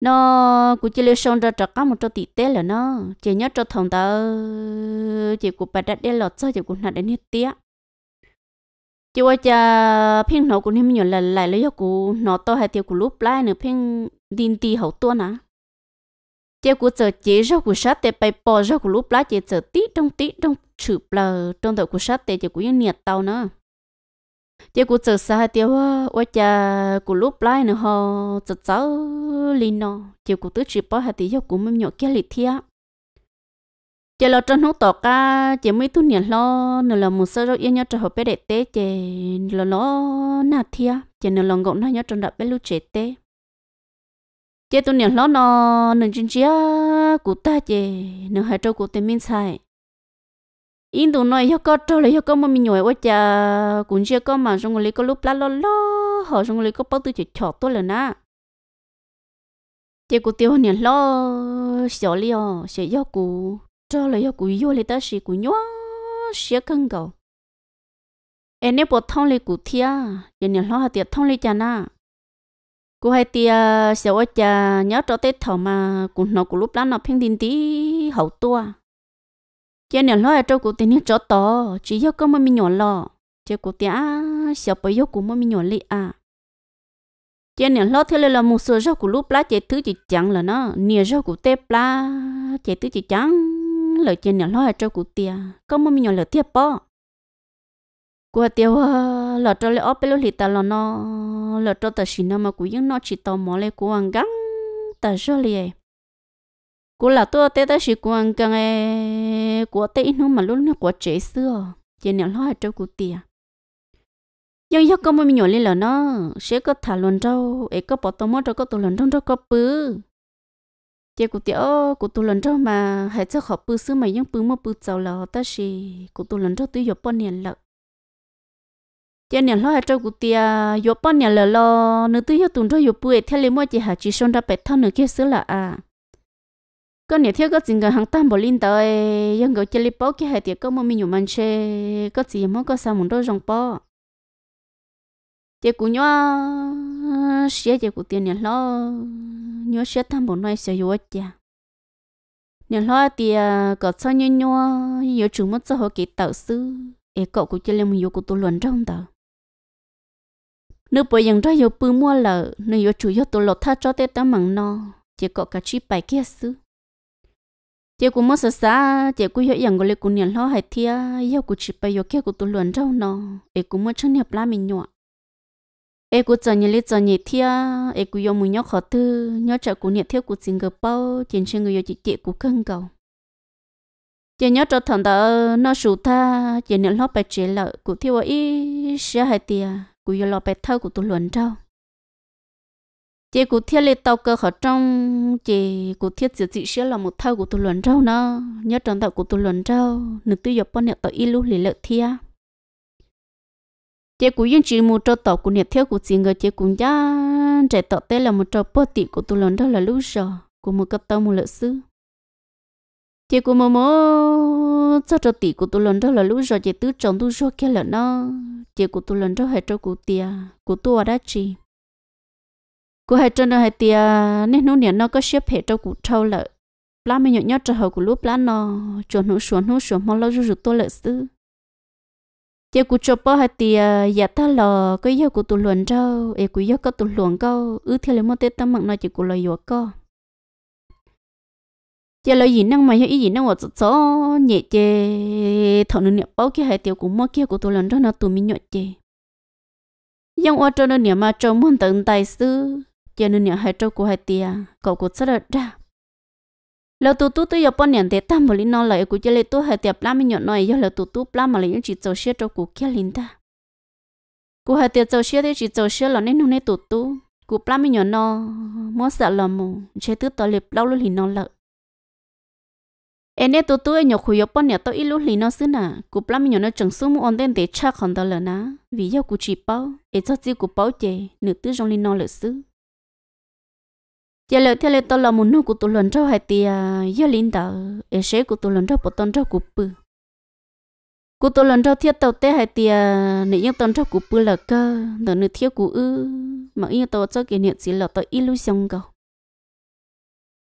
nó cũng chỉ lấy xong ra trả cá một chỗ tỷ tế là nó chỉ nhớ cho thằng ta chỉ của bà đã để lọt cho chỉ của nạn đến hết tía chỉ qua cha phiên nó cũng nên nhiều lần lại lấy cho của nó to hai tiêu của lúc lại nữa phiên tin tì hậu tuôn à chế của giờ chế rau của sát tê bay bò rau của lúc lá chế giờ tí trong tí trong chữ bờ trong đầu của sát tê chế của những nhiệt tàu nữa chế của giờ xa tiêu quá cha của lúc lá nữa họ giờ cháu linh nó chế của tứ chỉ bò hạt tí rau của mình nhỏ kia lịch thiệp chế lo trong hút tỏ ca chế mấy tu nhiệt lo nữa là một sơ rau yên nhau cho họ bé đệ tế chế lo lo nạt thiệp chế nữa lòng gọng nó nhau trong đạp bé lưu chế tế chế tụi nè lót nó nên chân chia cụ ta chế nâng hai trâu cụ tên mình sai in tụi nói yêu có trâu là yêu có một mình nhồi quá cha cũng chưa có mà trong người có lúc lá lo lo họ xong rồi có bao tư chỉ chọ tôi là na chế cụ tiêu nè lo sợ liò sợ yêu cụ cho là yêu cụ vô lấy ta xì cụ nhó sợ căng cầu em nếu bỏ thong lấy cụ thia giờ nè lo hạt tiệt thong lấy cha na cô hay tia sao ở nhà nhớ cho tết thọ mà cũng nó cũng lúc đó nó phim tin tí hậu tua cho nên lo cho cô tiền cho to chỉ yêu có mà mình nhỏ lo cho cô tia sao bây giờ cũng mà mình nhỏ lì à cho nên lo thế là một số rau cô lúc đó chạy thứ chỉ chẳng là nó nhiều rau cô tép lá chạy thứ chỉ chẳng là cho nên lo cho cô tia có mà mình nhỏ là tiếp bỏ cô tiêu lỡ cho lẽ ốp bên ta lò nó lỡ cho ta xin nó mà cũng những nó chỉ tò mò lẽ của ăn gắng ta cho lì cũng là tôi tết ta chỉ của anh gắng ấy của tết nó mà lúc nó của trẻ xưa chỉ nếu lo trâu cụ tiền à. nhưng giờ có mình nhỏ lên là nó sẽ có thả luôn trâu ấy có bỏ tôm mò trâu có tôm lần trâu có có bự chị cụ ô cụ tôi lần trâu mà hệ cho họ bự xứ mà những bự mà bự giàu là ta chỉ cụ tôi lần trước tôi dọc bao nhiêu lợn giờ nhà lo cho cụ tia yo bọn nhà lờ lo nữ tư yo tụng cho yo bùi theo lấy mua chỉ hạ chỉ xong ra bẹt thân nữ kia xứ là à con nhà theo các chuyện gần hàng tam bỏ linh tới nhưng cái chỉ lấy bao kia hạ tiệt có một mình nhiều mang xe có gì mà e có sao muốn đôi rong bao giờ cụ nhớ xe giờ cụ tia nhà lo nhớ xe tam bỏ nói xe yo chả nhà lo thì có sao nhớ nhớ yo chúng mất cho họ kỹ tạo sư ế cậu cũng chỉ lấy một yo cụ tu luận trong đó nếu bây giờ ra yêu bự mua lợ nếu yêu chủ yêu tổ lột tha cho tết tao mặn no chỉ có cả chi bài kia xứ chỉ cũng mất sợ xa chỉ cũng yêu rằng gọi cũng nhận lo hay thia yêu cũng chi bài yêu kia cũng tổ luận rau no ấy cũng mất chân nhập la mình nhọ ấy cũng chờ nhị lý chờ nhị thia ấy cũng yêu mù nhọ khó tư nhọ chợ cũng nhận thia cũng xin gấp bao trên trên người yêu chỉ chị cũng cân cầu chị nhớ cho thằng đó nó sụt tha chị nhận lo bài chế lợ cũng thiếu ý sẽ hay tia cụ yêu lo bé thâu của tôi luận trâu chị cú thiết lên tàu cơ khở trong chị cú thiết giữa chị sẽ là một thâu của tôi luận trâu nó nhớ trong tàu của tôi luận trâu nữ tư dọc bọn nhật tàu ilu lì lợi thia chị cú yên chỉ một trâu tàu của nhật theo của chị người chị cũng giá trẻ tàu tê là một trâu bơ tị của tôi luận trâu là lúc rồi của một cặp tàu một lợi sư chị cô mò mò cho cho tỷ của tôi lần đó là lúc rồi chị tứ chồng tôi rồi kia là nó chị của tôi lần đó hay cho cụ tia của tôi đã chị cô hay cho nó hay tia nên nó niệm nó có xếp hệ cho cụ trâu là, lá mình nhọn nhót cho hậu của lúc lá nó cho nó xuống nó xuống mò lâu rồi rồi tôi lợ xứ chị cụ cho bao hay tia giả dạ ta là cái yêu của tôi lần trâu ấy của giờ có tôi luồng câu ư theo lấy mò tết tâm mạng nó chị cụ lời vừa co giờ lời gì năng mà ý gì năng ở chỗ chỗ nhẹ chê thọ nên niệm bao kia hai tiêu cũng mất kia của tôi lần đó nó tụi mình nhọ chê nhưng ở chỗ nên niệm mà trông muốn tận tài sư giờ nên niệm hai chỗ của hai tia cậu của rất là ra lỡ tụt tụt tôi giờ bọn niệm thế tam bởi nó lại của giờ lấy tôi hai tiệp lắm mình nhọ nói giờ lỡ tụt tụt lắm mà lấy những chỉ cho xe chỗ của kia linh ta của hai tiệp cho xe thì chỉ cho xe là nên nó nên tụt tụt của lắm mình nhọ nó mua sợ là mù chế tứ tao lịp lâu luôn thì nó lợi em nè tôi nhậu khui yop nè tôi ít lúc lì nó xí nè cụ plám nhậu nó chẳng xú mu on để cha còn đó lờ nà vì yêu cụ chỉ bao để chỉ cụ bao chè nửa tư trong lì nó lỡ xứ chè theo tôi là muốn nó cụ tụi lần trâu hai tia yêu linh đạo em sẽ cụ tụi lần trâu bộ tôn trâu cụ bự cụ tụi lần trâu thiết tàu té hai tia nửa yêu tôn trâu bự là cơ nửa nửa thiết cụ ư mà yêu tàu cho kỷ chỉ là tôi ít lúc xong cầu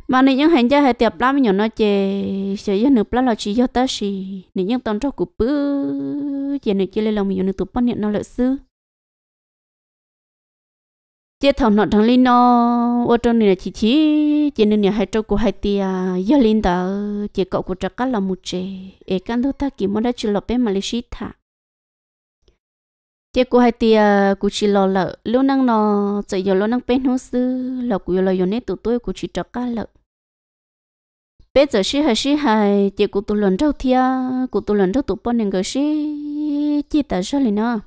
mà nị những hành gia hay tiệp lắm nhỏ nó chè sợ nước nộp là chỉ do ta xì nị những tông cho cụ bứ chè nị chơi lên lòng mình nị tụp bắn hiện nó lợi sư chè thầu nọ thằng linh nó ô tô nị chỉ chỉ chè nị nị hai trâu cụ hai tia do linh đó chè cậu cụ trắc cá là một chè e căn đâu ta kiếm muốn đã chịu lọp bên malaysia tiếc cô hai tia cô chỉ lo lợ lúc năng nó chạy giờ lúc năng bên hố sư là cô lo giờ nét tụi tôi cô chỉ trọc cá lợ bây giờ xí hai xí hai tiếc cô tụi lần đầu thia cô tụi lần đầu tụi bọn nên cái xí chỉ ta sao liền nó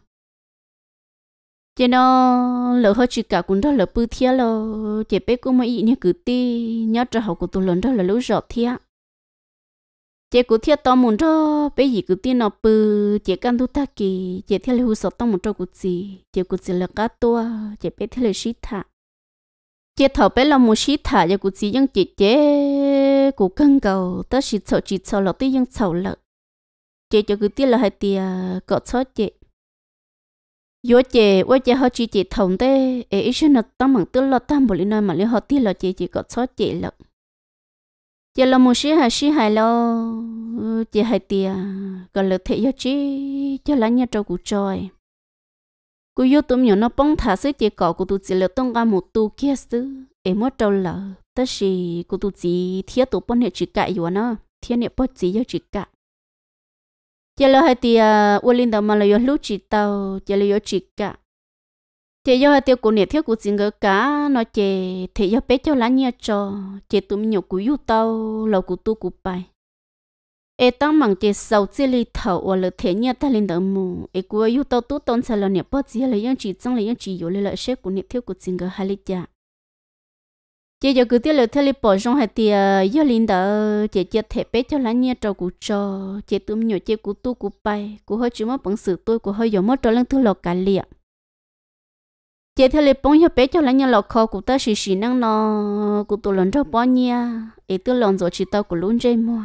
chị nó lỡ hơi chỉ cả cũng đó lỡ bự thia lo chị bé cô mới ít như cứ ti nhớ cho học cô tụi lần đó là lũ rọt thia chị cứ thiệt to muốn cho bé gì cứ tin nó bự chị căn thu ta kì chị thiệt là hú sợ to muốn cho cứ gì chị cứ chỉ là cá tua chị bé thiệt là xí thả chị thở bé là muốn xí thả giờ cứ gì những chị chế, cứ cân cầu ta xí sợ chị sợ là tí nhưng sợ lợ chị cho cứ tin là hai tia có sợ chị yo chị wa chị họ chỉ chị thông thế ấy xin nó tao mảng tư là tao bồi nói mà lấy họ tin là chị chỉ có sợ chị lợ giờ là một xí hà xí hà lo giờ hai tia còn lực thế giờ chị cho là nhà trâu của trời cô yêu tụm nhỏ nó bông thả sức chỉ cỏ của tôi chỉ là tông ra một tu kia xứ em mất trâu lỡ tất gì của tôi chỉ thiết tổ bông hệ chỉ cãi rồi nó thiết hệ bông chỉ giờ chỉ cãi giờ là hai tia linh đầu mà là yêu lúc chỉ tàu giờ là yêu chỉ cãi chị do tiêu của nhiệt thiếu của chính ngỡ cá nó chị thì do bé cho lá nhia cho chị tụm mình của yêu tao lầu của tu của bài ê tao mảng chị sau chị lì thầu ở lợ thế nhia ta lên đỡ mù ê của yêu tao tu tôn sẽ là nhiệt bao chị là những chị trong là những chị yếu là lợi sẽ của nhiệt thiếu của chính người hai lít chả chị giờ cứ tiêu lợ thế lì bỏ trong hai tia yêu lên đỡ chị chị thể bé cho lá nhia cho của cho chị tụm mình nhổ chị của tu của bài của hơi chỉ mất bằng sự tôi của hơi yếu mất cho lưng thứ lọ cả liệt chế thề lấy bông hiệp bé cho lấy nhà lọ khó cụ ta xì xì năng nọ, cụ tôi lần cho bao nhiêu ấy tôi lần rồi chỉ tao của luôn chơi mua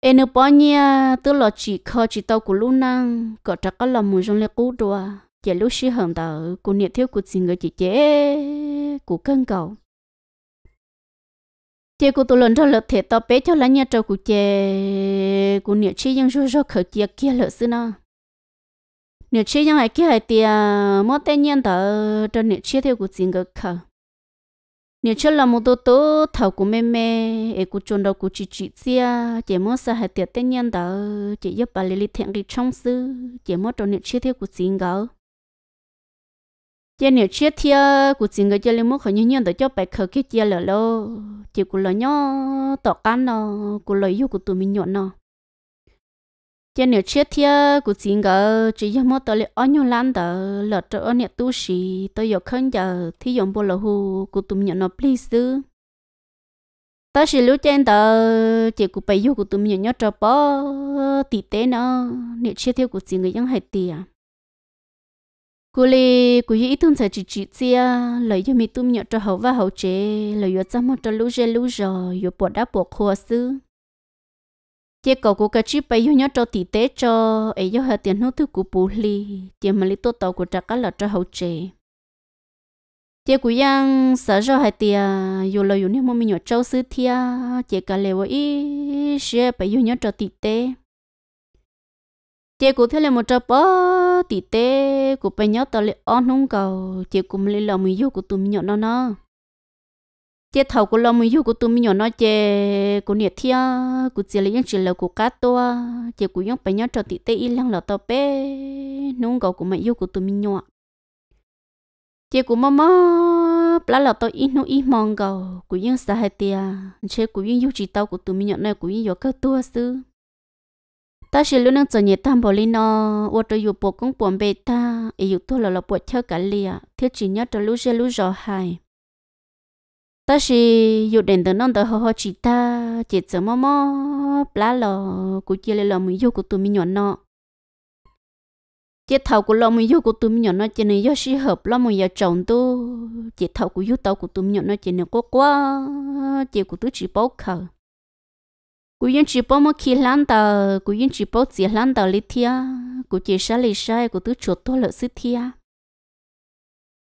ấy nếu bao nhiêu tôi lọ chỉ khó chỉ tao của luôn năng có chắc có lòng muốn trong lấy cú đùa chế lúc xí hận tao cụ niệm thiếu cụ xin người chị chế cụ cân cầu chế cụ tôi lần cho lợt thể tao bé cho lấy nhà trâu của chế cụ niệm chi nhân rồi rồi khởi chia kia lợt xưa nọ nếu chơi nhau hay kia hay tiền mất tay nhân đó cho nếu chơi theo cái chính cái khờ nếu chơi là một tô tô thầu của mẹ mẹ ấy cũng chôn đầu cũng chỉ chỉ xia chỉ mất sao hay tiền tay nhân đó chỉ giúp bà lê lê thiện cái trong sư chỉ mất cho nếu chơi theo cái chính cái chỉ nếu chơi theo cái chính cái chơi lên mất khỏi nhân đó cho bà khờ cái chơi lỡ lô chỉ của lỡ nhau tỏ can nó của lỡ yêu của tụi mình nhọn nó giờ nếu chết thì của chỉ ngờ chỉ giờ mất tới ở nhau lan đó là cho ở nhà tu sĩ tôi giờ không giờ thì dùng bộ lô hù cũng tụm nhận nó please ta sẽ lúc trên đó chỉ cũng bây giờ cũng tụm nhận nhau cho bỏ tỷ tế nó nếu chết thì của chỉ người vẫn hay tiền cô lì cô ý tưởng sẽ chỉ chỉ chia lời cho mi tụi nhận cho hậu và hậu chế lời cho chăm một cho lú rồi lú rồi rồi bỏ đã bỏ khua xứ chỉ cầu của cái chip bây giờ nhớ cho tỷ tế cho ấy giờ hết tiền hút thứ của bù li chỉ mà lý tốt tàu của trạc cá là cho hậu chế chỉ của yang sợ cho hai tiền dù là dù nếu mà mình nhớ trâu sư thia chỉ cả lều ý sẽ bây giờ nhớ cho tỷ tế chỉ của thế là một trâu bó tỷ tế của bây nhớ tàu lệ on không cầu chỉ cùng lấy lòng mình yêu của tụi mình nhớ nó nó chế thầu của lo mình yêu của tôi mi nhỏ nó chế của nhiệt thiên của chế lấy những chuyện là của cá to chế của những bài nhỏ trò tị tê y lăng là to bé nông gạo của mẹ yêu của tôi mi nhỏ chế của mama lá lọt to ít nô ít mong gạo của những xã hội tia chế của những yêu chỉ tao của tôi mi nhỏ này của những yêu cá to sư ta sẽ luôn đang chờ nhiệt tam bảo linh nó ô tô yêu bộ cũng buồn bê ta yêu tôi là là bộ chơi cả lìa thiết chỉ nhớ cho lúc giờ lúc giờ hài ta chỉ dụ đến từ non từ họ họ chỉ ta chỉ sợ mò mò lá lò cú chia lên lò mình yêu của tụi mình nhọn nọ chỉ thầu của lò mình yêu của tụi mình nhọn nọ chỉ nên yêu sĩ hợp lò mình yêu chồng tu chỉ thầu của yêu tàu của tụi mình nhọn nọ chỉ nên có quá chỉ của tụi chỉ bao khờ cú yên chỉ bao mà khi lan tờ cú yên chỉ bao chỉ lan tờ lít thia cú chỉ sai lít sai của tụi chuột to lợi sít thia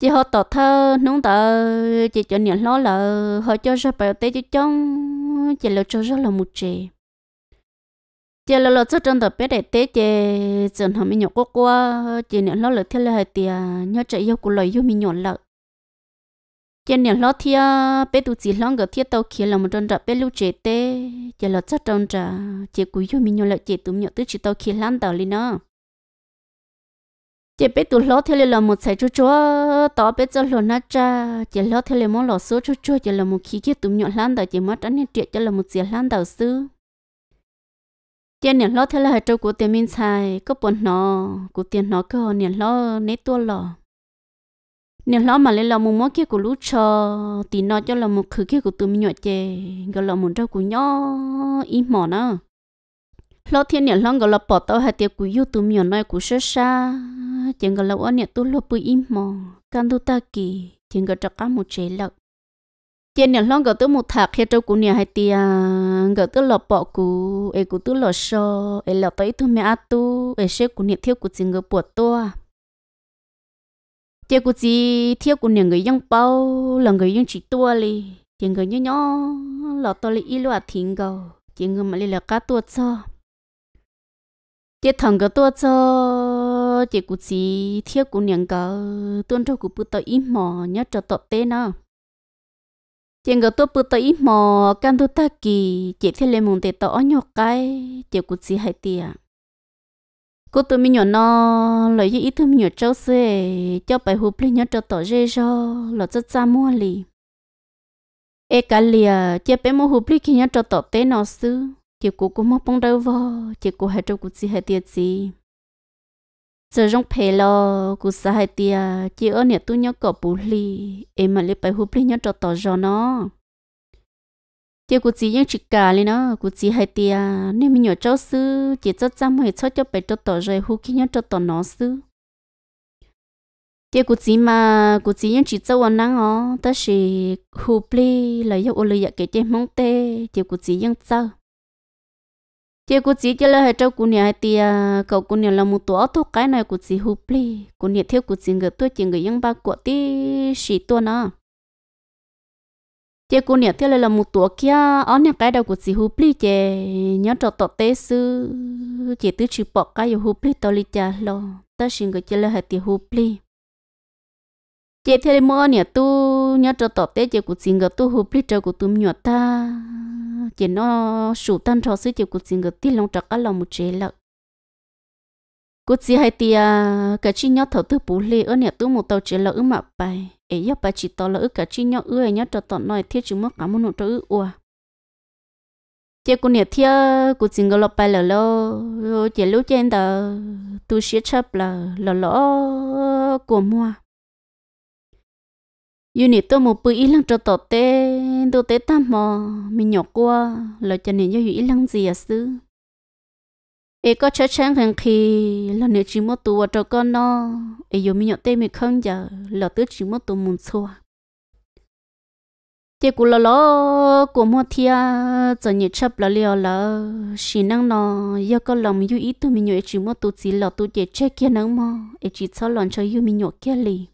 chị họ tỏ thơ nung tờ chị cho nhận lo là họ cho ra bài tế cho chồng chị lỡ cho rất là một chị chị lỡ lỡ cho trong tờ bé để tế chị dần họ mình nhỏ quá quá chị nhận lo là thế là tiền nhớ chạy yêu của lời yêu mình nhỏ lợ chị nhận lo thia bé tụ chị lo ngờ thia tàu kia là một trong tờ bé lưu chế tế chị lỡ cho trong tờ chị cúi yêu mình nhỏ lợ chị tụm nhỏ tứ chị tàu kia lăn tờ lên nữa chị bé tụi lót thế là một sải chú chú tao biết cho lót nát cha chị lót theo là một lót số chú chú chị là một khí kia tụi nhọn lan đầu chị mất anh hết tiệt cho là một diện lan đầu sư chị nhận lót theo là hai trâu của tiền minh xài có bọn nó của tiền nó có nhận lót nét tua lọ nhận lót mà lấy là một món kia của lũ trò thì nó cho là một khử kia của tụi mình nhọn chè gọi là một trâu của nhỏ ít mỏ nữa lo thiên niệm lo ngờ lo bỏ tao hai tiệc cú yêu tụi miền nói cú sơ sa chỉ ngờ lo anh niệm tu lo bùi im mò can tu ta kỳ chỉ ngờ cho cá một chế lợ chỉ niệm lo ngờ tu một thạc khi trâu cú niệm hai tiệc ngờ tu lo bỏ cú ai cú tu lo sơ ai lo tới tu mẹ tu ai sẽ cú niệm thiếu cú chỉ ngờ bỏ tua chỉ cú chỉ thiếu cú niệm người dân bao là người dân chỉ tua li chỉ người nhớ nhớ lo to li ít lo thỉnh gầu chỉ người mà li là cá tua cho chỉ thằng cái tua cho chỉ cụ chỉ thiếu cụ nhận cái tuân cho cũng bút tới ít mò nhớ cho tọt tê nó chỉ cái tua bút tới ít mò can tu ta kỳ chỉ thiếu lên mông tê tỏ nhọc cái chỉ cụ chỉ hai tia. cô tụi mình nhỏ nó lấy cái ít thứ mình nhỏ cháu xe cho bài hụp lên nhớ cho tỏ dê cho là rất xa mua liền. e cả liền, chỉ bé mua hụp lên khi nhớ cho tỏ tê nó xứ chỉ cô cũng mong bông đâu vợ chỉ cô hai cho cô chỉ hai tiệt gì giờ rong phe lo cô sa hai tiệt chỉ ở nhà tôi nhớ cọ bù li em mà lấy bài hụp li nhớ cho tỏ gió nó chỉ cô chỉ nhớ chỉ cả li nó cô chỉ hai tiệt nên mình nhớ cháu sư chỉ cho chăm hay cho cho bài cho tỏ rồi hụp kia nhớ cho tỏ nó sư chỉ cô chỉ mà cô chỉ nhớ chỉ cháu anh năng ó ta sẽ hụp li là yêu ô lì ya cái chỉ mong tê chỉ cô chỉ nhớ cho chị cũng chỉ cho là hai cháu cũng nhà thì à, cậu cô nhà là một tuổi thôi cái này cũng chỉ hụp đi cô nhà theo cô chỉ người tôi chỉ người yên ba của tí sĩ tôi nó à. chị cũng nhà theo là một tuổi kia ở nhà cái đầu cũng chỉ hụp đi chị nhớ trò tổ tế sư chị tứ chỉ bỏ cái rồi hụp đi tôi đi trả lo ta xin người chị là hai thì hụp đi chị theo là mỗi nhà tu nhớ trò tổ tế chị cũng chỉ người tu hụp đi cho cô tu nhỏ ta chỉ nó sủ tan trò sự chịu cuộc chiến cái tiền lòng trắc cả lòng một chế lợi cuộc chiến hay tiền à, cái chi nhau thầu tư bù lê ở nhà tu một tàu chế lợi mà bài ấy giờ bài chỉ tàu lợi cả chi nhau ưa nhau trò tận nói thiết chúng mất cả một nụ trò ưa ua chế cuộc nhà thiết cuộc chiến cái lọp bài là lo chế lúc trên đó tu sửa chấp là là lỗ của mua unit tôi một bữa ý lăng cho tọt tê nên tôi tới tâm mò mình nhỏ qua là cho nên cho ý lăng gì à sư ấy có chết chán hàng khi là nếu chỉ một tù cho à con nó ấy dù mình nhỏ tê mình không giờ là tôi chỉ một tù muốn xóa. thế cũng là lo của mua thia giờ nhiệt chấp là liều là Xin năng nó giờ có lòng yêu ý tụi mình nhỏ chỉ một tù chỉ là tụi trẻ kia năng mà ấy chỉ sao lòng cho yêu mình nhỏ kia liền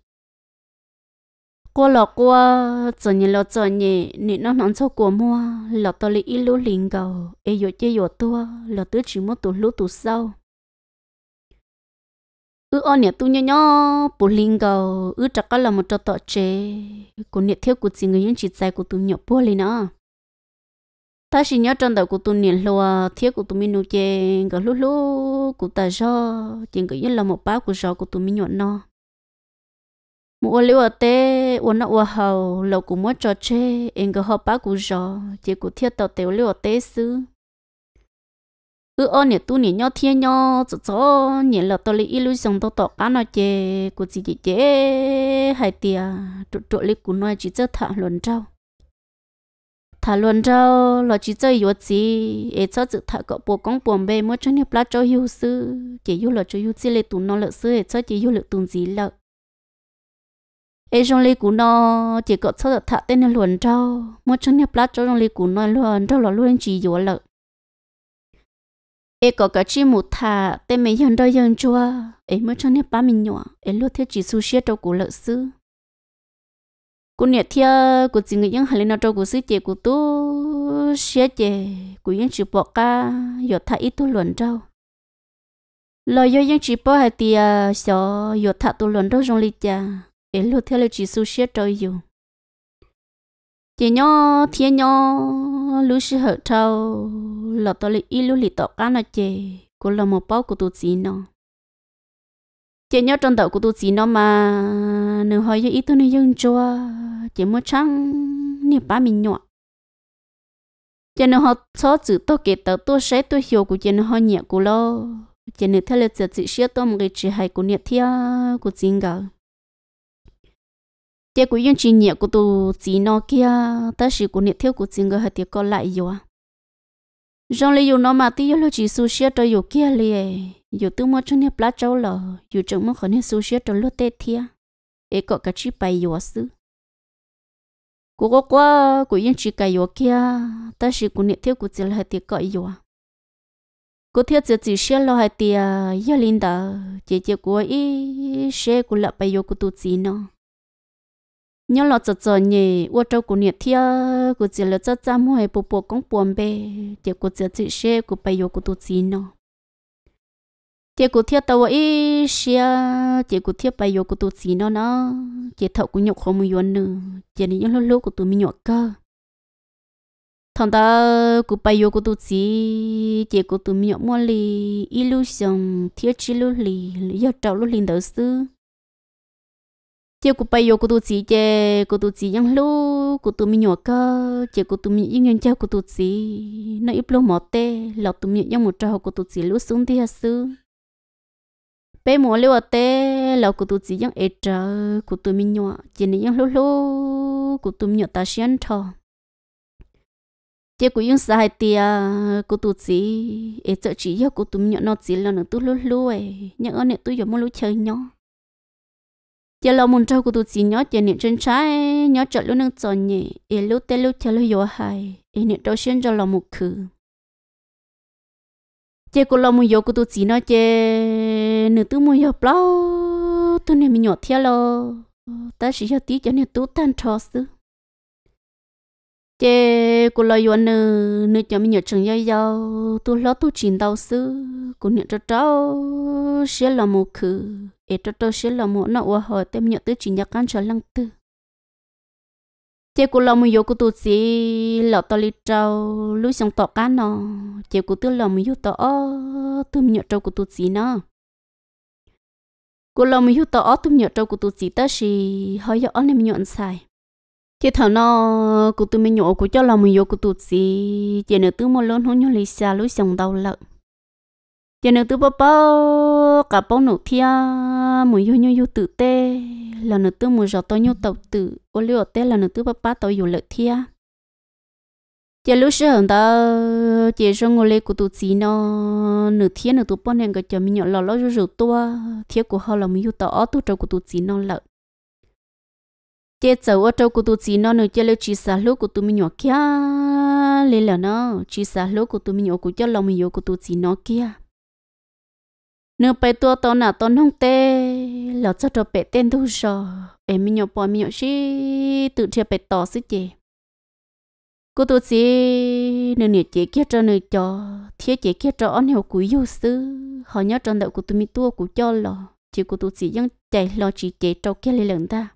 lọ cho cô 过了过，做你了做你，你那能做过么？了到了一路零个，哎呦也有多，了得只么多路多少？ư ừ, cho nhẹ tu nhỏ nhỏ, bù linh cầu ư chắc cả là một trò tọt chế cô nhẹ theo cô chỉ người những chỉ trái của tu nhớ bù linh nữa ta chỉ nhớ trong đầu của tu nhẹ lo theo của tu mình nuôi chế cả lúc lúc của ta cho, chỉ người những là một bá của do của tu mình nhớ nó mua liu ở tê uống nó uống hầu lâu cũng muốn cho chơi, em có họp bá cũng rõ chỉ cũng thiết tàu tiểu liệu tế sư cứ ôn nhỉ tu nhỉ nhau thiên nhau chỗ chỗ nhỉ là y lấy illusion tôi tỏ cá nó chê của gì gì chê hay tiề trụ trụ lấy của nói chỉ chơi thả luận trâu thả luận trâu là chỉ chơi yếu gì ấy cho dự thả cọ bộ con buồn bề mỗi chỗ nhỉ plát cho hiu sư chỉ yêu là cho hiu chỉ lê tu nó lợi sư ấy cho chỉ yêu lợi tu gì lợi ấy trong lì của nó chỉ có số thật thật tên là luận trâu một trong nhập lát cho trong lì của nó luận trâu là luôn chỉ dỗ lợ ấy có cái chi một thà tên mấy dân đôi dân chua ấy mới trong nhập ba mình nhỏ ấy luôn thiết chỉ sushi trâu của lợ sư cô nhẹ thia cô chỉ người dân hành nó trâu của sư chị của tu xe chị của dân chỉ bỏ ca giờ thà ít tu luận trâu lời do dân chỉ bỏ hai tia sợ giờ thà tu luận trâu trong lì cha để lu theo lời chỉ su xia trời yêu chỉ nhó thiên nhó lu xia hở trâu lọ tao lấy ít lu lì tọt cá nó chè của lọ một bao của tụi chị nó chỉ nhớ trong đầu của tụi chị nó mà nếu hỏi cho ít tôi nên cho chỉ mua trăng nếu ba mình nhọ chỉ nếu họ cho chữ tôi kể tớ tôi sẽ tôi hiểu của chỉ nếu họ nhẹ của lo chỉ nếu theo lời chữ chữ xia tôi một cái chỉ hay của nhẹ thiên của chính gạo tiếc của dân chỉ nhẹ của tụ chỉ nó kia ta chỉ của nhiệt thiếu của chính người hạt tiếc còn lại rồi trong lấy nó mà tiếc lo chỉ su xia cho yêu kia liền yêu tự mua cho nhiệt plát cháu lờ yêu chẳng mua khỏi nhiệt su xia cho lót tết thia ấy có cả chỉ bay yêu sư của có qua của dân chỉ cái yêu kia ta chỉ của nhiệt thiếu của chính hạt tiếc còn yêu cô thiếu chỉ chỉ xia lo hai tia yêu linh đó chỉ chỉ của ý xia của lại bay yêu của tụ chỉ nó nhớ lo chờ chờ nhỉ ô trâu của nhiệt thiê của chỉ là chờ chăm hồi bộ bộ con buồn bê để của chỉ chỉ xe của bây giờ của tu chị nó để của thiê tàu ấy xe để của thiê bây giờ của tu chị nó nó chỉ thợ của nhậu không muốn nữa chỉ những lúc lúc của tu mi nhậu cơ thằng ta của bây giờ của tu chị chỉ của tu mi nhậu mua lì illusion thiê chỉ lù lì lý trâu lù lì đầu sư chỉ cụ bay vô cụ tu sĩ chè cụ tu sĩ yang lu cụ tu mi nhọ cơ chè cụ tu mi yên yang chè cụ tu sĩ nó ít lu mỏ tê lọ tu mi yang một trâu cụ tu sĩ lu xuống thì hết sư bé mỏ lưu tê lọ cụ tu sĩ yang ế trâu cụ tu mi nhọ chè này yang lu lu cụ tu mi nhỏ ta xiên thọ chè cụ yang sai tia cụ tu sĩ ế chợ chỉ yêu cụ tu mi nhọ nó chỉ là nó tu lu lu ấy nhưng ở này tu giờ mua lu chơi nhọ giờ lâu muốn cho cô tu chị nhớ giờ niệm chân trái nhớ chợ lúc nâng chợ nhỉ ý lúc tê lúc theo lúc yếu hài ý niệm trâu xuyên cho lòng một khứ. giờ cô lòng muốn yếu của tụi chị nói giờ nửa tư muốn yếu bao tu niệm mình nhỏ theo lo ta chỉ cho tí cho niệm tu tan trò sư. giờ cô lo yếu nửa nửa cho mình nhớ chừng yếu yếu tụi lo tụi chín đau sư, cô niệm cho trâu xuyên lòng một khứ ít cho tôi sẽ là một nọ họ tem nhựa tới chỉ nhạc ăn trở lăng tư chị cô làm yêu cô tụt gì lọ to li trâu lũ xong tọ cá nó chị cô tư làm yêu tọ tụm nhựa trâu cô tụt gì nó cô làm yêu tọ tụm nhựa trâu cô tụt gì ta xì hơi yêu anh em nhọn xài chị thở nó cô tụm nhựa cô cho làm yêu cô tụt gì chị nửa tư mua lớn hơn nhau lì xa lũ xong đau lợn giờ nó tự bắp bắp cả bông nụ thia mù yêu nhau yêu tự tê là nó tự mù giọt tôi nhau tàu tự ô liu tê là nó tự bắp bắp tôi yêu lợi thia giờ lúc xưa đó ta chỉ cho ngồi lấy của tôi chỉ nó nửa thiên nửa tụi bọn hàng cái chờ mình nhận lo lo rồi rồi tua thiên của họ là mình yêu tao tụi trâu của tôi chỉ nó lợ chế cháu ở trâu của tôi chỉ nó nửa chơi lấy chỉ xả lúa của tụi mình nhỏ kia lấy là nó chỉ xả lúc của tụi mình nhỏ của cho lòng mình nhỏ của tôi chỉ nó kia nương bé tua tao nào tao nông tê lỡ cho cho bé tên thu sờ em mi nhậu bò mi nhậu xí tự chia bé to xí chị cô tôi xí nếu nè chị kia cho nè cho thiết chị kia cho anh hiểu cúi yêu sư họ nhớ trong đầu của tôi mi tua của cho lò chỉ của tôi xí vẫn chạy lò chỉ chạy cho kia lấy lần ta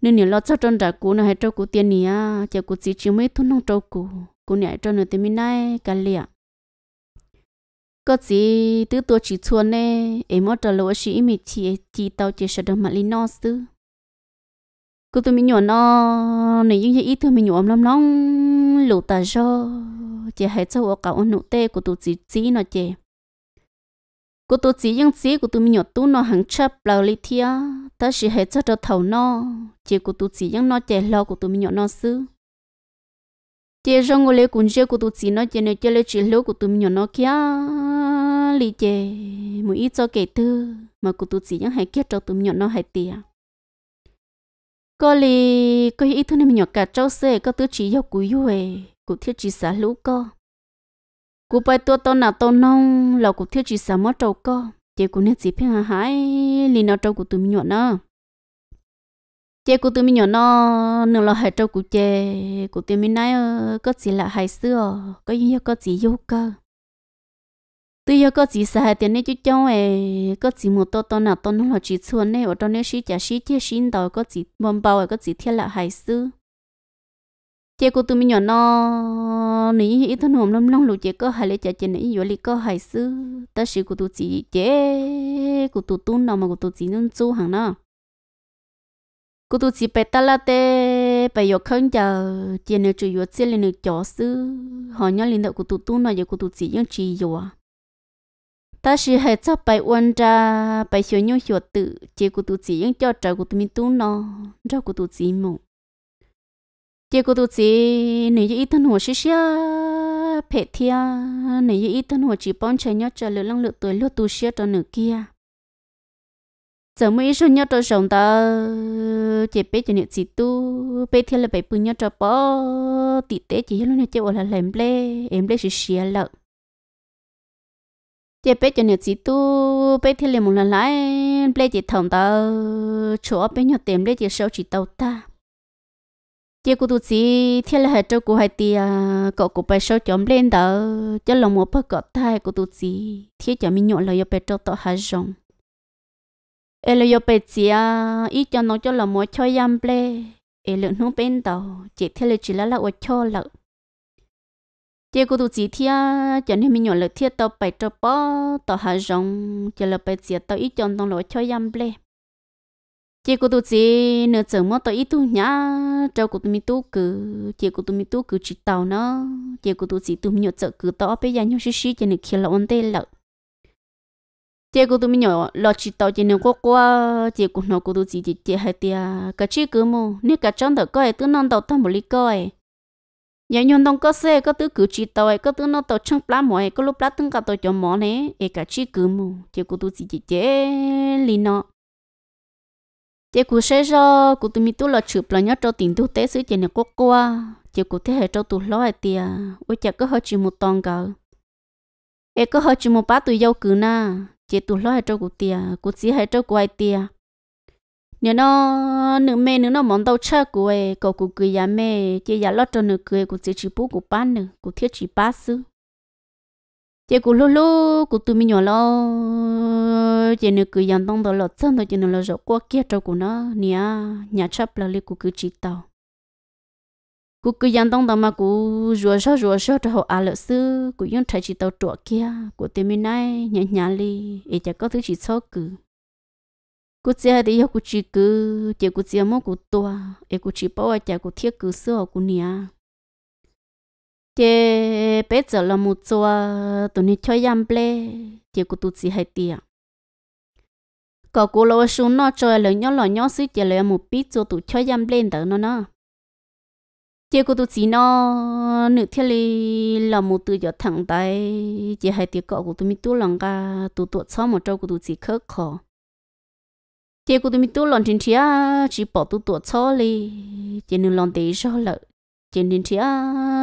nên nhiều lo cho trong trả cũ này hay cho cũ tiền nè à, chỉ cũ chỉ chỉ mới thu nông cho cũ cũ nè cho nửa tiền mi nay cả liệt có gì tứ tua chỉ chuồn nè em mất trả lỗi chỉ mình chỉ chỉ tao chỉ sợ được mà lên nó chứ cô tụi mình nhỏ nó này những cái ý tụi mình nhỏ lắm lắm lụ ta cho chỉ hết cho ở cậu nội tê của tụi chỉ chỉ nó chị cô tụi chỉ những chỉ của tụi mình nhỏ tu nó hàng chập lâu li thia ta chỉ hết cho cho thầu nó chỉ của tụi chỉ những nó chị lo của tụi mình nhỏ nó xứ chế rong ngồi lấy cuốn chế của tụi chị nó chế này chế lấy chỉ lúa của tụi mình nó kia lì chế một ít cho kể tư mà của tụi chị nhá hãy kết cho tụi mình nó hãy tiền à. có lì có ít thứ này mình nhỏ cả trâu xe có tứ chỉ yêu cúi về cụ thiết chỉ xả lũ co cụ bài tua to nào to nong là cụ thiết chỉ xả mất trâu co chế cụ nên chỉ phim hài lì nào trâu của tụi mình nhỏ nó chế cụ tôi mình nhỏ nó nửa là hệ trâu cụ chế cụ tôi mình nãy có gì là hay xưa có gì có gì yêu cơ tụi yêu có gì sai tiền này chú cháu ấy có gì một to to nào to nó là chỉ xuân này ở trong nếu xí chả xí chia xí đầu có gì bom bao ấy có gì thiên là hay xưa chế cụ tôi mình nhỏ nó nếu như ít thân hồn lắm lắm lù chế có hay lấy chả chế này yêu lý có hay xưa ta xí cụ tôi chỉ chế cụ tôi tu nào mà cụ tôi chỉ nên chú hàng nào cô tu chỉ bé ta là tê bé yêu không giờ chỉ nếu chủ yếu chỉ là nếu chó sư họ nhớ linh đạo cô tu tu nói giờ cô tu chỉ những chỉ yếu ta chỉ hệ cho bé uốn ra bé hiểu nhau hiểu tự chỉ cô tu chỉ những cho trời cô tu mi tu nó cho cô tu chỉ mù chỉ cô tu chỉ nếu như ít thân hồ xí xí bé thia nếu như ít thân hồ chỉ bón chơi nhau chơi lửa lăng lửa tuổi lửa tu xí cho nửa kia giờ mới số nhớ cho sống ta chỉ bé cho nhận gì tu bé thiên là bé bự nhớ cho bỏ tỷ tế chỉ lúc này chỉ là làm lê em lê sự xia à lợ chỉ bé cho nhận gì tu bé thiên là một lần lại lê chỉ thầm ta chỗ bé nhớ tiền lê chỉ sâu chỉ tàu ta chỉ cô tu chỉ thiên là hết cho cô hai tia à. cậu cô bé sâu chấm lên đó cho lòng một bác cậu thai cô tu chỉ thiên cho mình nhọn lời bé cho tao hai rong ê lô yo bê ít cho nó cho là mua cho yam ple ê lô nó bên tàu chị thế là chỉ là là cho lợ chị cô tụ chị thia cho nên mình nhỏ lợ thia tàu bảy cho bó tàu hà rong cho là bê chị tàu ít cho nó lo cho yam ple chị cô tụ chị nửa chừng mất tàu ít tu nhá cho cô tụ mi tu cứ chị cô mi tu chỉ tàu nó chị cô tụ chị tụ mi nhỏ chợ cứ tàu bây giờ nhau xí xí cho nên kia là ổn tê lợ chị cô tôi mình nhỏ lo chỉ tàu chỉ nó quá qua, chị cô nó cô tụi chị chị chị hai tia cái chị cứ mù nếu cái trong đó coi tụi non tao tao một lý coi nhà nhon đông có xe có tứ cứ chỉ tàu, ấy có tụi nó tao trong plá mồi có lúc plá tung cả tao cho mỏ nè ấy cả chị cứ mù chị cô tụi chị chị chị lý nó chị cô sẽ cho cô tôi mình tụi lo chụp là nhớ cho tiền tụi té sứ chị nó quá quá chị cô thế hệ cho tụi lo hai e tia ôi chả có hơi chỉ một tòn cả ấy có hơi chỉ một bát tụi dâu cứ na chị tụ lo hay trâu cụ tia cụ chỉ hay trâu quay ai tia nếu nó nữ mẹ nữ nó món đâu chơi cụ ấy cậu cụ cười nhà mẹ chị nhà lo cho nữ cười cụ chỉ chỉ bố cụ bán nữ cụ thiết chỉ bán sư chị cụ lú lú cụ tụi mình nhỏ lo chị nữ cười nhà đông đó lo chân đó chị nữ lo rộng qua kia trâu cụ nó nhà nhà chấp là li cụ cứ chỉ tao cú cứ giang tông tao mà cú rửa sao rửa sao cho họ à lỡ sư cú yên thấy chỉ tàu trọ kia cú tìm mình này nhẹ nhẹ li ít chắc có thứ chỉ xóa cử cú chia thì yêu cú chỉ cử chỉ cú chia mô cú to ít cú chỉ bảo chả cú thiết cử xưa cú nia chế bây giờ là một chỗ tụi nó chơi yam ple chế cú tụt chỉ hay tiệt có cú lâu xuống nó chơi lỡ nhó lỡ nhó xí chế lỡ một bít chỗ tụi chơi yam ple đó nó nó chỉ có tôi chỉ nó nửa thiên lý là một từ giờ thẳng tay chỉ hai tiếng cọ của tôi mi tu lòng cả tu tuột sau một trâu của tôi chỉ khớ khó chỉ có tôi mi tu lòng trên chia chỉ bỏ tu tuột sau li chị nữ lòng tí sau lợ chị trên chia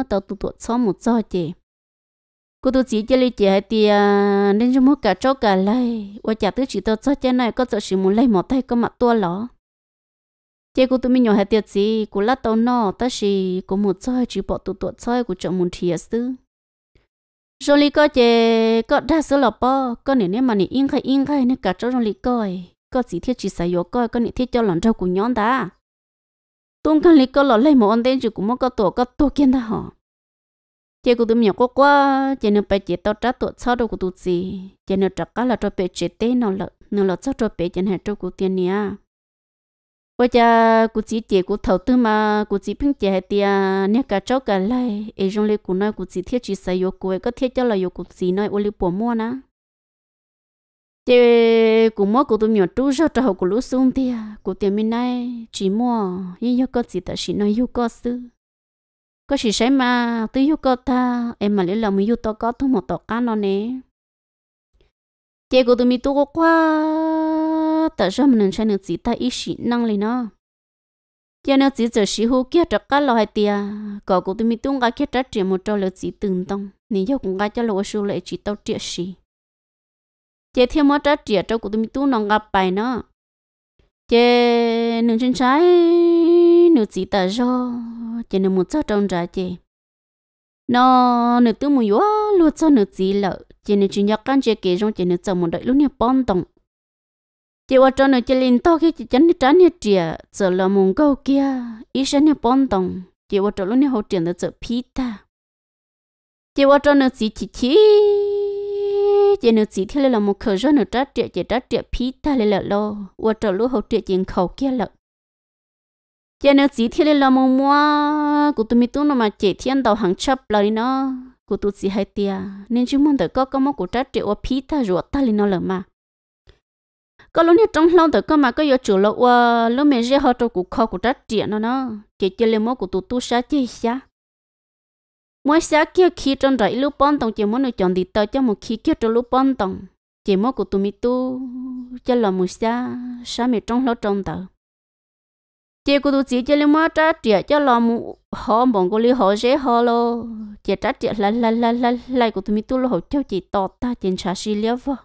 tao tu tuột sau một do chị cô tôi chỉ cho li chị hai tiếng nên cho mỗi cả trâu cả lấy qua chả tứ chỉ tao cho cái này có sợ chỉ muốn lấy một tay có mặt tua lỏ chị cô tụi mình nhỏ hết tiệt gì cô lát tàu nọ ta chỉ cô một chơi chỉ bỏ tụt tụi chơi cô chọn một thiệt sư rồi lý có chị có đa số là bỏ có nếu nếu mà nị yên khai yên khai nên cả chỗ rồi lý coi có gì thiết chỉ xài yếu coi có nị thiết cho lần trâu của nhóm ta tung cần lì có lọ lấy một ông tên chỉ cũng mất có tổ có tổ kiến ta họ chị cô tụi mình nhỏ quá quá chị nếu phải chị tao trả tụt sau đâu của tụi gì chị nếu trả cả là cho bé chị tên nó là nó là cho cho bé chị hãy cho của tiền nha bây giờ cụ chỉ chỉ cụ thầu tư mà cụ chỉ pin chỉ hay tia nè cả cháu cả lại ấy trong lấy cụ nói cụ chỉ thiết chỉ sử dụng cụ có thiết cho là yêu cụ chỉ nói ô liu bỏ mua nè chế cụ mua cụ tụi nhỏ tu cho cho họ cụ lú xuống tia cụ tiền mình này chỉ mua nhưng yêu có chỉ ta chỉ nói yêu có sư có gì sai mà tôi yêu có ta em mà lấy lòng yêu to có thu một tọt cá nó nè chế cụ tụi mình tu có quá cho mình nên sẽ nên chỉ ta ít xịn năng lên nó giờ nó chỉ giờ xí hú kia trắc cá lo hay tia có cụ tụi mình tung cá kia trắc chuyện một trâu lợn chỉ từng tông nên giờ cũng cá cho lợn số lợn chỉ tao triệt xí giờ thêm một trắc triệt trâu cụ tụi mình tung nòng gặp bài nó giờ nên chân trái nửa chỉ tờ rơ giờ nửa một chỗ trong trái giờ nó nửa tư mình quá luôn cho nó chỉ lợn giờ nửa chuyện nhắc căn chơi kể trong giờ nửa chồng một đợi lúc nè bận động chị qua cho này chị liền to khi chị đi trán nhẹ trẻ giờ là mùng câu kia ý sẽ nhẹ bón đồng chị qua cho này nhẹ hậu tiền là giờ pí ta chị qua cho nó chỉ, chỉ chị chị nó chị thế là một khởi cho nó trát trẻ chị trát trẻ pí ta là lo qua cho lúc hậu trẻ chị khẩu kia là chị nó chị thế là một mua của tụi mình tôi nó mà chị thiên đầu hàng chập là đi nó của tụi chị hay tia nên chúng mình đợi có có một của trát trẻ qua pí ta ruột ta lên nó là mà có lúc này trong lòng tới cơ mà có yêu chủ lâu qua ờ, lúc mình sẽ hơi trong cuộc khó của trách triển nó nó chỉ chỉ lên mối của tụt tu sa chỉ sa mỗi sa kia khi trong đấy lúc bón tông chỉ muốn được chọn đi tới cho một khi kia trong lúc bón tông chỉ mối của tụi mi tu cho là một sa sa mi trong lâu trong tờ chỉ của tụi chỉ cho lên mối trách triển cho là một họ bọn cô li họ dễ họ lo chỉ trách triển là là là là là của tụi mi tu lo họ cho chỉ tọt ta chỉ sa xì liếc vào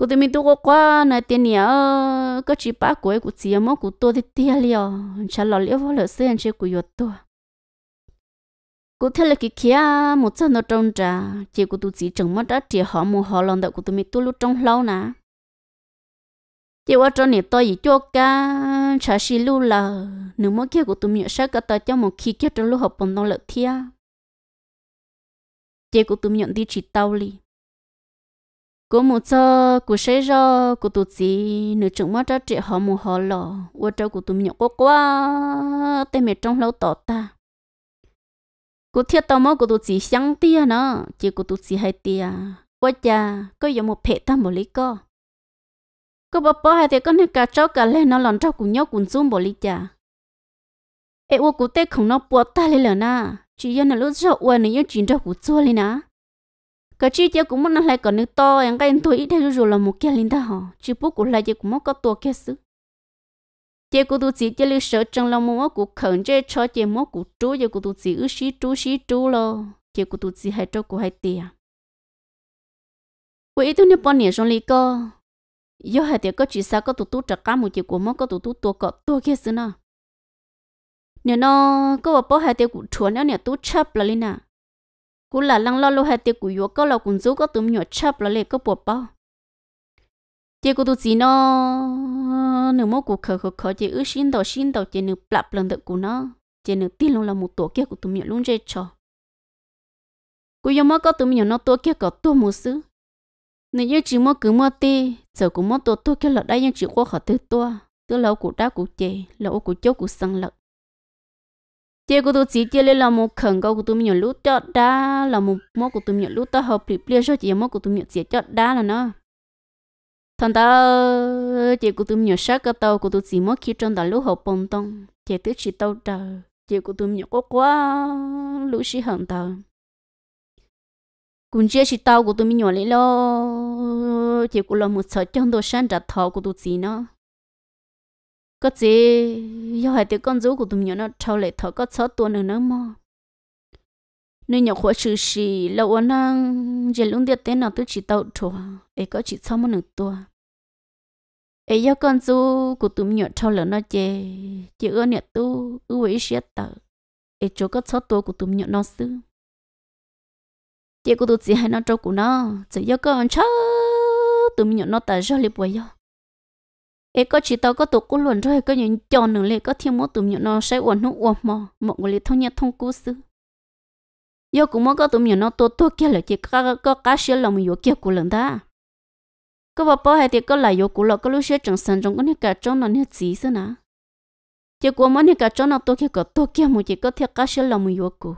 cụ tụi mình tôi qua nè tiền nhà có chỉ ba cuối của chị mà cụ tôi thì tia liều chả lo liều vào lỡ xe chơi cụ yết tôi cụ thế là cái kia một trận nó trông trà chỉ cụ tụi chị chẳng mất đã chỉ họ mua họ lòng đợi cụ tụi mình tôi lúc trong lâu nè chỉ qua cho nè tôi gì cho cả chả xí lu là nếu mà kia cụ tụi mình sẽ cả ta cho một khi kia trong lúc học bằng nó lỡ thia chỉ cụ mi nhận đi chỉ tao li cô một cho cô sẽ cho cô tụt gì nửa chừng mắt cho chị họ mù họ lò qua cho cô tụi nhỏ quá quá tên mẹ trong lâu tỏ ta cô thiết tao mò cô tụt gì sáng tia nó chỉ cô tụt gì hai tia quá cha có giờ một phe ta một lý co cô bà bà hay thì con này cả cháu cả lên nó lòn cháu cùng nhau cùng zoom bỏ lý cha ê ô cô tê không nó bỏ ta lên là na chỉ giờ nó lúc cháu ô này nhớ chuyện cháu của chua lên na cái chi tiêu cũng muốn lại còn nước to em cái em tôi ít theo rồi là một cái linh ta hả chỉ bút của lại chỉ cũng mất có to cái sự chỉ của tôi chỉ chỉ lưu sợ trong lòng mua của khẩn chế cho chỉ mua của chú chỉ của tôi chỉ ước sĩ chú sĩ chú lo chỉ của tôi chỉ hai trâu của hai tiền của ít tôi nhớ bao nhiêu trong lý co do hai tiền có chỉ sao có tụt tụt trả cá một chỉ của mất có tụt tụt tua cọ tua cái sự nào nếu nó có bảo hai tiền của chuột nó nè tụt chấp là linh nào cú là lăng lo lô hai tiệc của yếu có là cún dấu có tụm nhỏ chắp là lệ có bột bao tiệc cú tụt gì nó nửa mốt cú khờ khờ khờ chỉ ước xin đầu xin đầu chỉ nửa bắp lần được cú nó chỉ nửa tin luôn là một tổ kia của tụm nhỏ luôn chơi trò cú yếu mốt có tụm nhỏ nó tổ kia có tổ một xứ nếu như chỉ mốt cứ mốt ti, giờ cũng mốt tổ tổ kia là đây nhưng chỉ qua khỏi tư tổ tư lâu cú đá cú chè lâu cú chốt cú sang lợn chế của tôi chỉ chế lên là một khẩn cầu của tôi nhiều lúc cho đá là một mốt của tôi nhiều lúc ta hợp lý bia cho chỉ mốt của tôi nhiều chỉ cho đá là nó thằng ta chế của tôi nhiều sát cái tàu của tôi chỉ mốt khi trong đó lúc hợp bông tông chế tức chỉ tàu trời chế của tôi nhiều quá quá lúc xí hận tàu cũng chế chỉ tàu của tôi nhiều lấy lo chế của là một sợ chân đồ sáng trả thọ của tôi chỉ nó có gì do hai tiếng con rú của tụi nhỏ nó trâu lệ thọ có sáu tuần nữa nữa mà nên nhỏ khóa sự xì lâu anh năng giờ luôn tiết tên nào tôi chỉ tàu chùa ấy có chỉ sáu mươi nửa tua ấy do con rú của tụi nhỏ trâu lệ nó chê chỉ ưa nhẹ tu ưu ấy xé tờ ấy chỗ có sáu tua của tụi nhỏ nó xứ chỉ của tụi chị hai nó trâu của nó chỉ do con cháu tụi nhỏ nó tờ do lại quay do ấy có chỉ tao có tổ cũng luận rồi có những cho nữa lệ có thêm một tụm nhiều nó sẽ uẩn nó uẩn mò mọi người thông nhất thông cú sư yo cũng mong có tụm nhiều nó to to kia là chỉ có có cá sấu lòng yo kia của lần ta có bà bảo hay thì có lại yo của lọ có lúc sẽ chẳng sẵn trong có những cả trong nó những gì xí nà chỉ của món những cả trong nó tổ kia có tổ kia một chỉ có theo cá sấu lòng yo của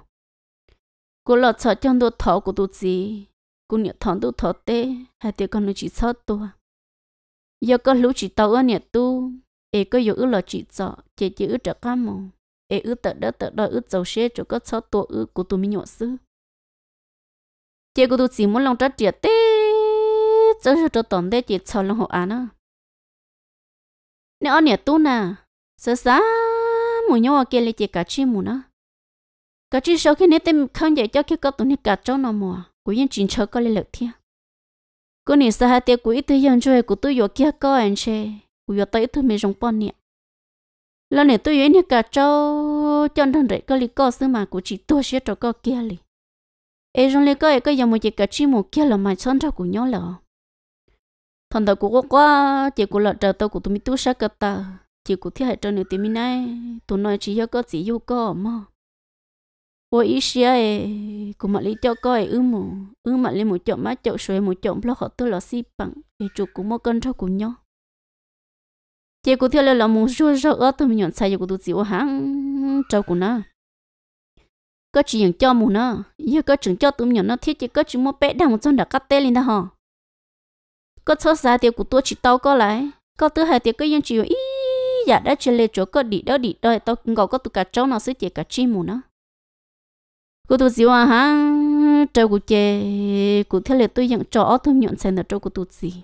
của lọ sợ trong đồ thọ của tụi gì của những thằng đồ thọ tê hay thì còn nó chỉ sợ tôi giờ có lũ chị tàu ở nhà tu ê có giờ ư là chị sợ chị chỉ ư trở cam mồ, ê ư tận đó tận đó ư dầu xe chỗ có sáu tổ ư của tụi mình nhỏ xứ chị của tụi chỉ muốn lòng trách triệt tê chỗ chỗ tổng tê chỉ sợ lòng hộ án à nè ở nhà tu nè sợ xa mùi nhau kia lấy chị cả chi mù nó cả chi sau khi nét tem không dạy cho khi có tụi nét cả cháu nó mùa của yên chính chờ có lấy lợi thiêng cô nè sao hai tiệc của ít thứ cho chơi của tôi vừa kia có anh chê của vừa tới thứ mới rong pon nè lần này tôi yên cả trâu chân thân rễ có lý có xứ mà của chị tôi sẽ cho có kia li Ai rong lý có ấy có giờ một chỉ cả chi một kia là mà chân cho của nhau là thằng đầu của cô quá chị của lợn trời tôi của tôi mi tu sát cả ta chị của thiết hệ trời này thì mi này, tôi nói chỉ có có chỉ yêu mà 我一时诶，古嘛里钓个诶，乌木乌嘛里木钓嘛钓水木钓不好多老西棒，诶，就古么跟着古鸟。结果钓了老木说说二头鸟菜，结果都只我喊照顾呢。có chỉ những cho mù nó, giờ có chừng cho tụi nhỏ nó thiết chỉ có chừng mua bé đang một chân đã cắt tê lên đó hả? Có số giá tiêu của tôi chỉ tao có lại, có thứ hai tiêu có những chỉ ý, dạ đã chơi lệ chỗ có đi đó đi đôi tao ngồi có tụi cả cháu nó sẽ chỉ cả chi mù nó cô tu gì à ha trâu cô chê cô theo lệ tôi nhận trọ thơm nhận xem là trâu cô tu gì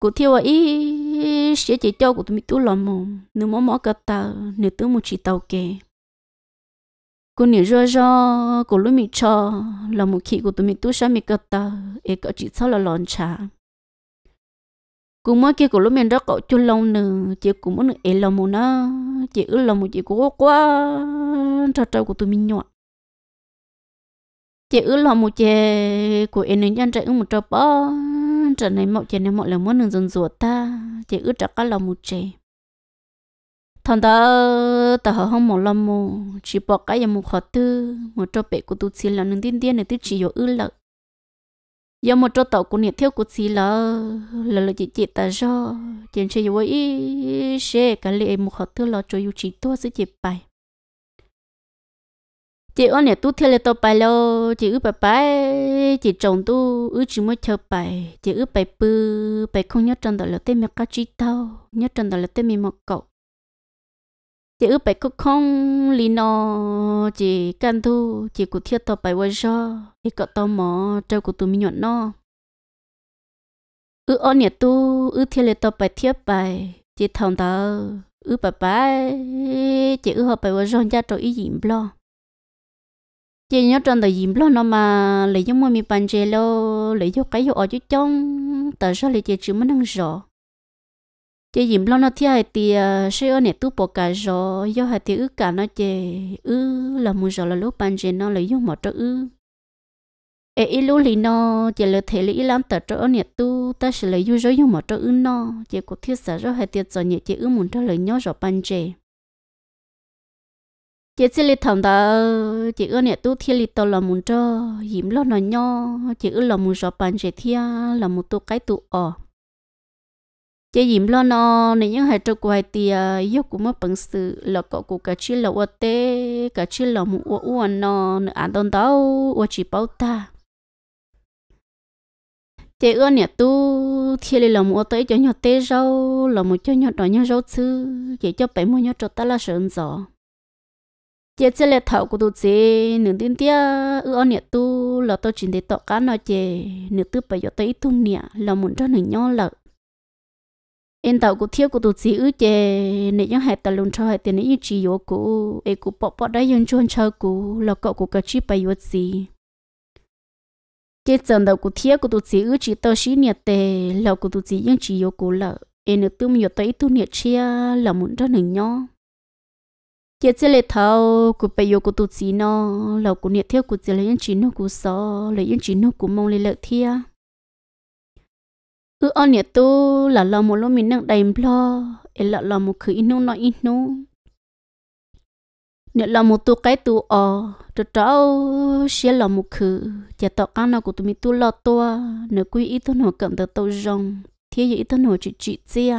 cô theo à ý sẽ chỉ cho cô tôi mi tu lòng mồm nếu mỏ mỏ cả tờ nếu tôi một chỉ tàu kề cô nếu rơ rơ cô lúc mi cho là một khi cô tôi mi tu sáng mi cả tờ e cả chỉ sau là lòn trà cũng mới kia của lúc mình rất cậu chôn lòng nữa chị cũng muốn e lòng một nó chị ư lòng một chị cũng quá trò trò của tụi mình nhọn chị ư lo một chị của em nên nhân chạy một trò bó trở này mọi chị này mọi lần muốn dần dần ta chị ư chắc có lo một chị thằng ta ta họ không một lo một chỉ bỏ cái một khó tư một trò bể của tu sĩ là nên tiên tiên này tụi chị có ư lợ giờ một trò tàu của nhiệt thiếu của sĩ là là là chị chị ta cho chị chơi với ý xe cả lệ một khó tư là cho yêu chị tôi sẽ chị bài chị ơi nè tu theo lệ tàu bài lo chị ư bài bài chị trồng tu ư chỉ mới chờ bài chị ư bài bự bài không nhớ trần đời là tên mẹ cá chi tao nhớ trần đời là tên mẹ mọc cậu chị ư bài không không lì nó chị can thu chị cụ theo tàu bài quay cho thì cậu tao mò trâu của tụi mình nhọn nó ư ơi nè tu ư theo lệ tàu bài theo bài chị thằng tao ư bài bài chị ư học bài quay cho ra trâu ý gì lo chị nhớ trong đời dìm lo nó mà lấy cho mua mi bàn chè lo lấy cho cái ở chỗ trong tại sao lấy chị chỉ mới năng rõ chị dìm lo nó thiệt thì à, sẽ ở nhà tu bổ cả rõ do hai thì ư cả nó chè ư là muốn rõ là lúc bàn chè nó lấy dùng một chỗ ư ê ít lúc thì nó chị lấy thể lấy làm tại chỗ ở nhà tu ta sẽ lấy dùng rõ dùng một chỗ ư nó chị cuộc thiết sợ rõ hai thì giờ nhà chị ư muốn cho lấy nhớ rõ bàn chè chị xin lịch thằng ta chị ước nè tu thiên lịch tao là muốn cho hiểm lo nó nho chị ước là muốn cho bàn chị thia là muốn tu cái tu ở chị hiểm lo nó nên những hai trâu quay thì yêu cũng mất bằng sự là cậu của cả chi là uất tê cả chi là muốn uất uất nó nữa ăn đòn đâu uất chỉ bao ta chị ước nè tu thiên lịch là muốn tới cho nhau tê rau là muốn cho nhau đòi nhau rau chứ chị cho bảy mua nhau cho ta là sướng rồi chế chế lệ thầu của tôi chế nửa tiếng tia ư ăn nhà tu là tôi chuyển để tọt cá nó chế nửa tư bây giờ tao ít tu nhẹ là muốn cho nửa nhau lợ em tàu của thiếu của tôi chế ư chế nửa nhau hai tao luôn cho hai tiền nửa chỉ yếu cũ ấy cũ bỏ bỏ đấy yên chôn cho cũ là cậu của cái chi bây giờ gì chế chân đầu của thiếu của tôi chế ư chỉ tao xí nhẹ tề là của tôi chế yên chỉ yếu cũ lợ em nửa tư mình giờ tao ít tu nhẹ chia là muốn cho nửa nhau giờ chỉ lấy thâu cụ bây giờ cụ tu gì nó lầu cụ nhiệt thiếu cụ chỉ lấy những chuyện nó cụ sợ lấy những chuyện nó cụ mong lấy lợi thia cứ ăn nhiệt tu là lò một lô mình đang đầy lo ấy là lò một khử inu nó inu nhiệt lò một tu cái tu ở trở trâu xé lò một khử giờ tao ăn nào của tụi mình tu lo to nếu quý ít tu nó cần tới tao rong thiếu gì ít tu nó chỉ chỉ chia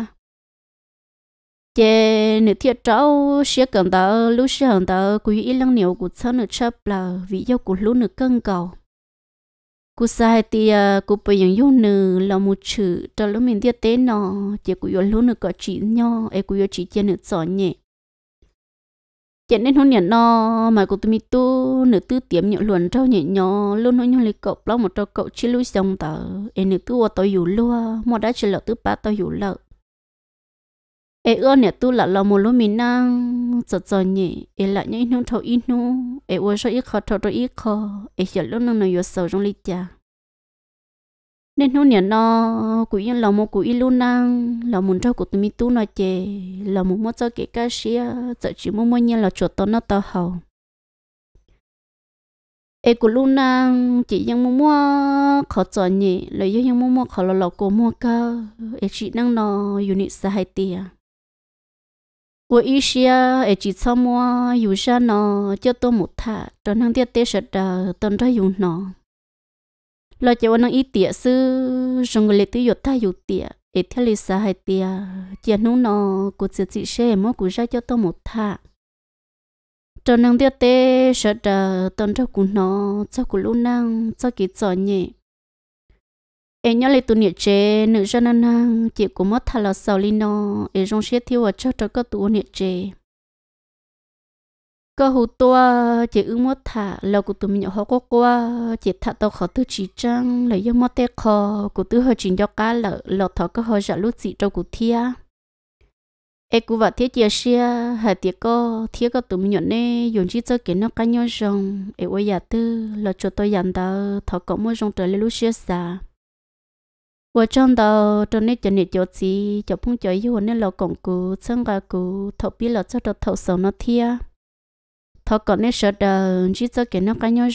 chế nữ thiệt cháu sẽ cần tớ lúc xia hằng tớ quý ý lăng nhiều của cháu nữ chấp là vì yêu của lúc nữ cân cầu cú sai thì à, cú bây giờ yêu nữ là một chữ cho lúc mình thiết tế nọ chế cú yêu lúc nữ có chỉ nhau ấy cú yêu chỉ chế nữ giỏi nhẹ chế nên hôn nhận nọ mà cô tôi mi tu nữ tư tiệm nhận luận trâu nhẹ nhỏ luôn nói nhau lấy cậu lo một trâu cậu chỉ lúc xong tớ ấy nữ tư ở tớ yêu luôn mà đã chỉ là tư ba tớ yêu lợi ê ơ nè tu là lo mồ lô mình năng giờ giờ nhỉ ê là ít nó thâu ít nó ê ôi sao ít khó thâu rồi ít khó ê giờ lúc nó nó yếu sầu trong lít cha nên nó nè nó cú yên lo mồ cú ít luôn năng lo muốn trâu của tụi mình tu nó chè lo muốn mất cho cái cá xía giờ chỉ muốn muốn nhiên là chuột to nó to hầu ê cú luôn năng chỉ ยัง mua mua khó giờ nhỉ lời yêu ยัง mua mua khó lo lo cố mua cơ ê chỉ năng nó unit hai tiền 我一时啊，也只草么有啥呢？就多木他，转行点得实的，等着有呢。lo cho anh ít tiệt sư trong người tự yết ta yết tiệt ít theo lịch sa hai chỉ nô nó cụ chỉ chỉ xe mà cụ cho tôi một thà cho năng tiệt tê sợ đờ tôn cho cụ nó cho cụ lũ năng cho kỳ cho nhỉ em nhớ lấy tụi nhiệt chế nữ dân ăn hàng chị của mất thà là sầu linh nó em trong xe thiếu ở chợ cho các tụi nhiệt chế cơ hồ toa chị ứng mất thả là của tụi mình nhỏ có qua chị thả tao khó tư chỉ trăng lấy do mất té khó của tư hơi chỉnh cho cá lợ lọt thọ cơ hơi giả lút dị trong của thia em cũng vào thiết chia xe hai tiệc co thiết các tụi mình nhỏ nè dùng chỉ cho kiến nó cá nhau rồng em quay giả tư là cho tôi dặn tao thọ có mua rồng trời lên lút xe xa 我 trong đầu trong này cho nên cho chị cho phong cho yêu nên lo công cụ sang cả cụ thọ bi lo cho đầu thọ sầu nó thia thọ còn nên sợ đời chỉ cho cái nó cái nhau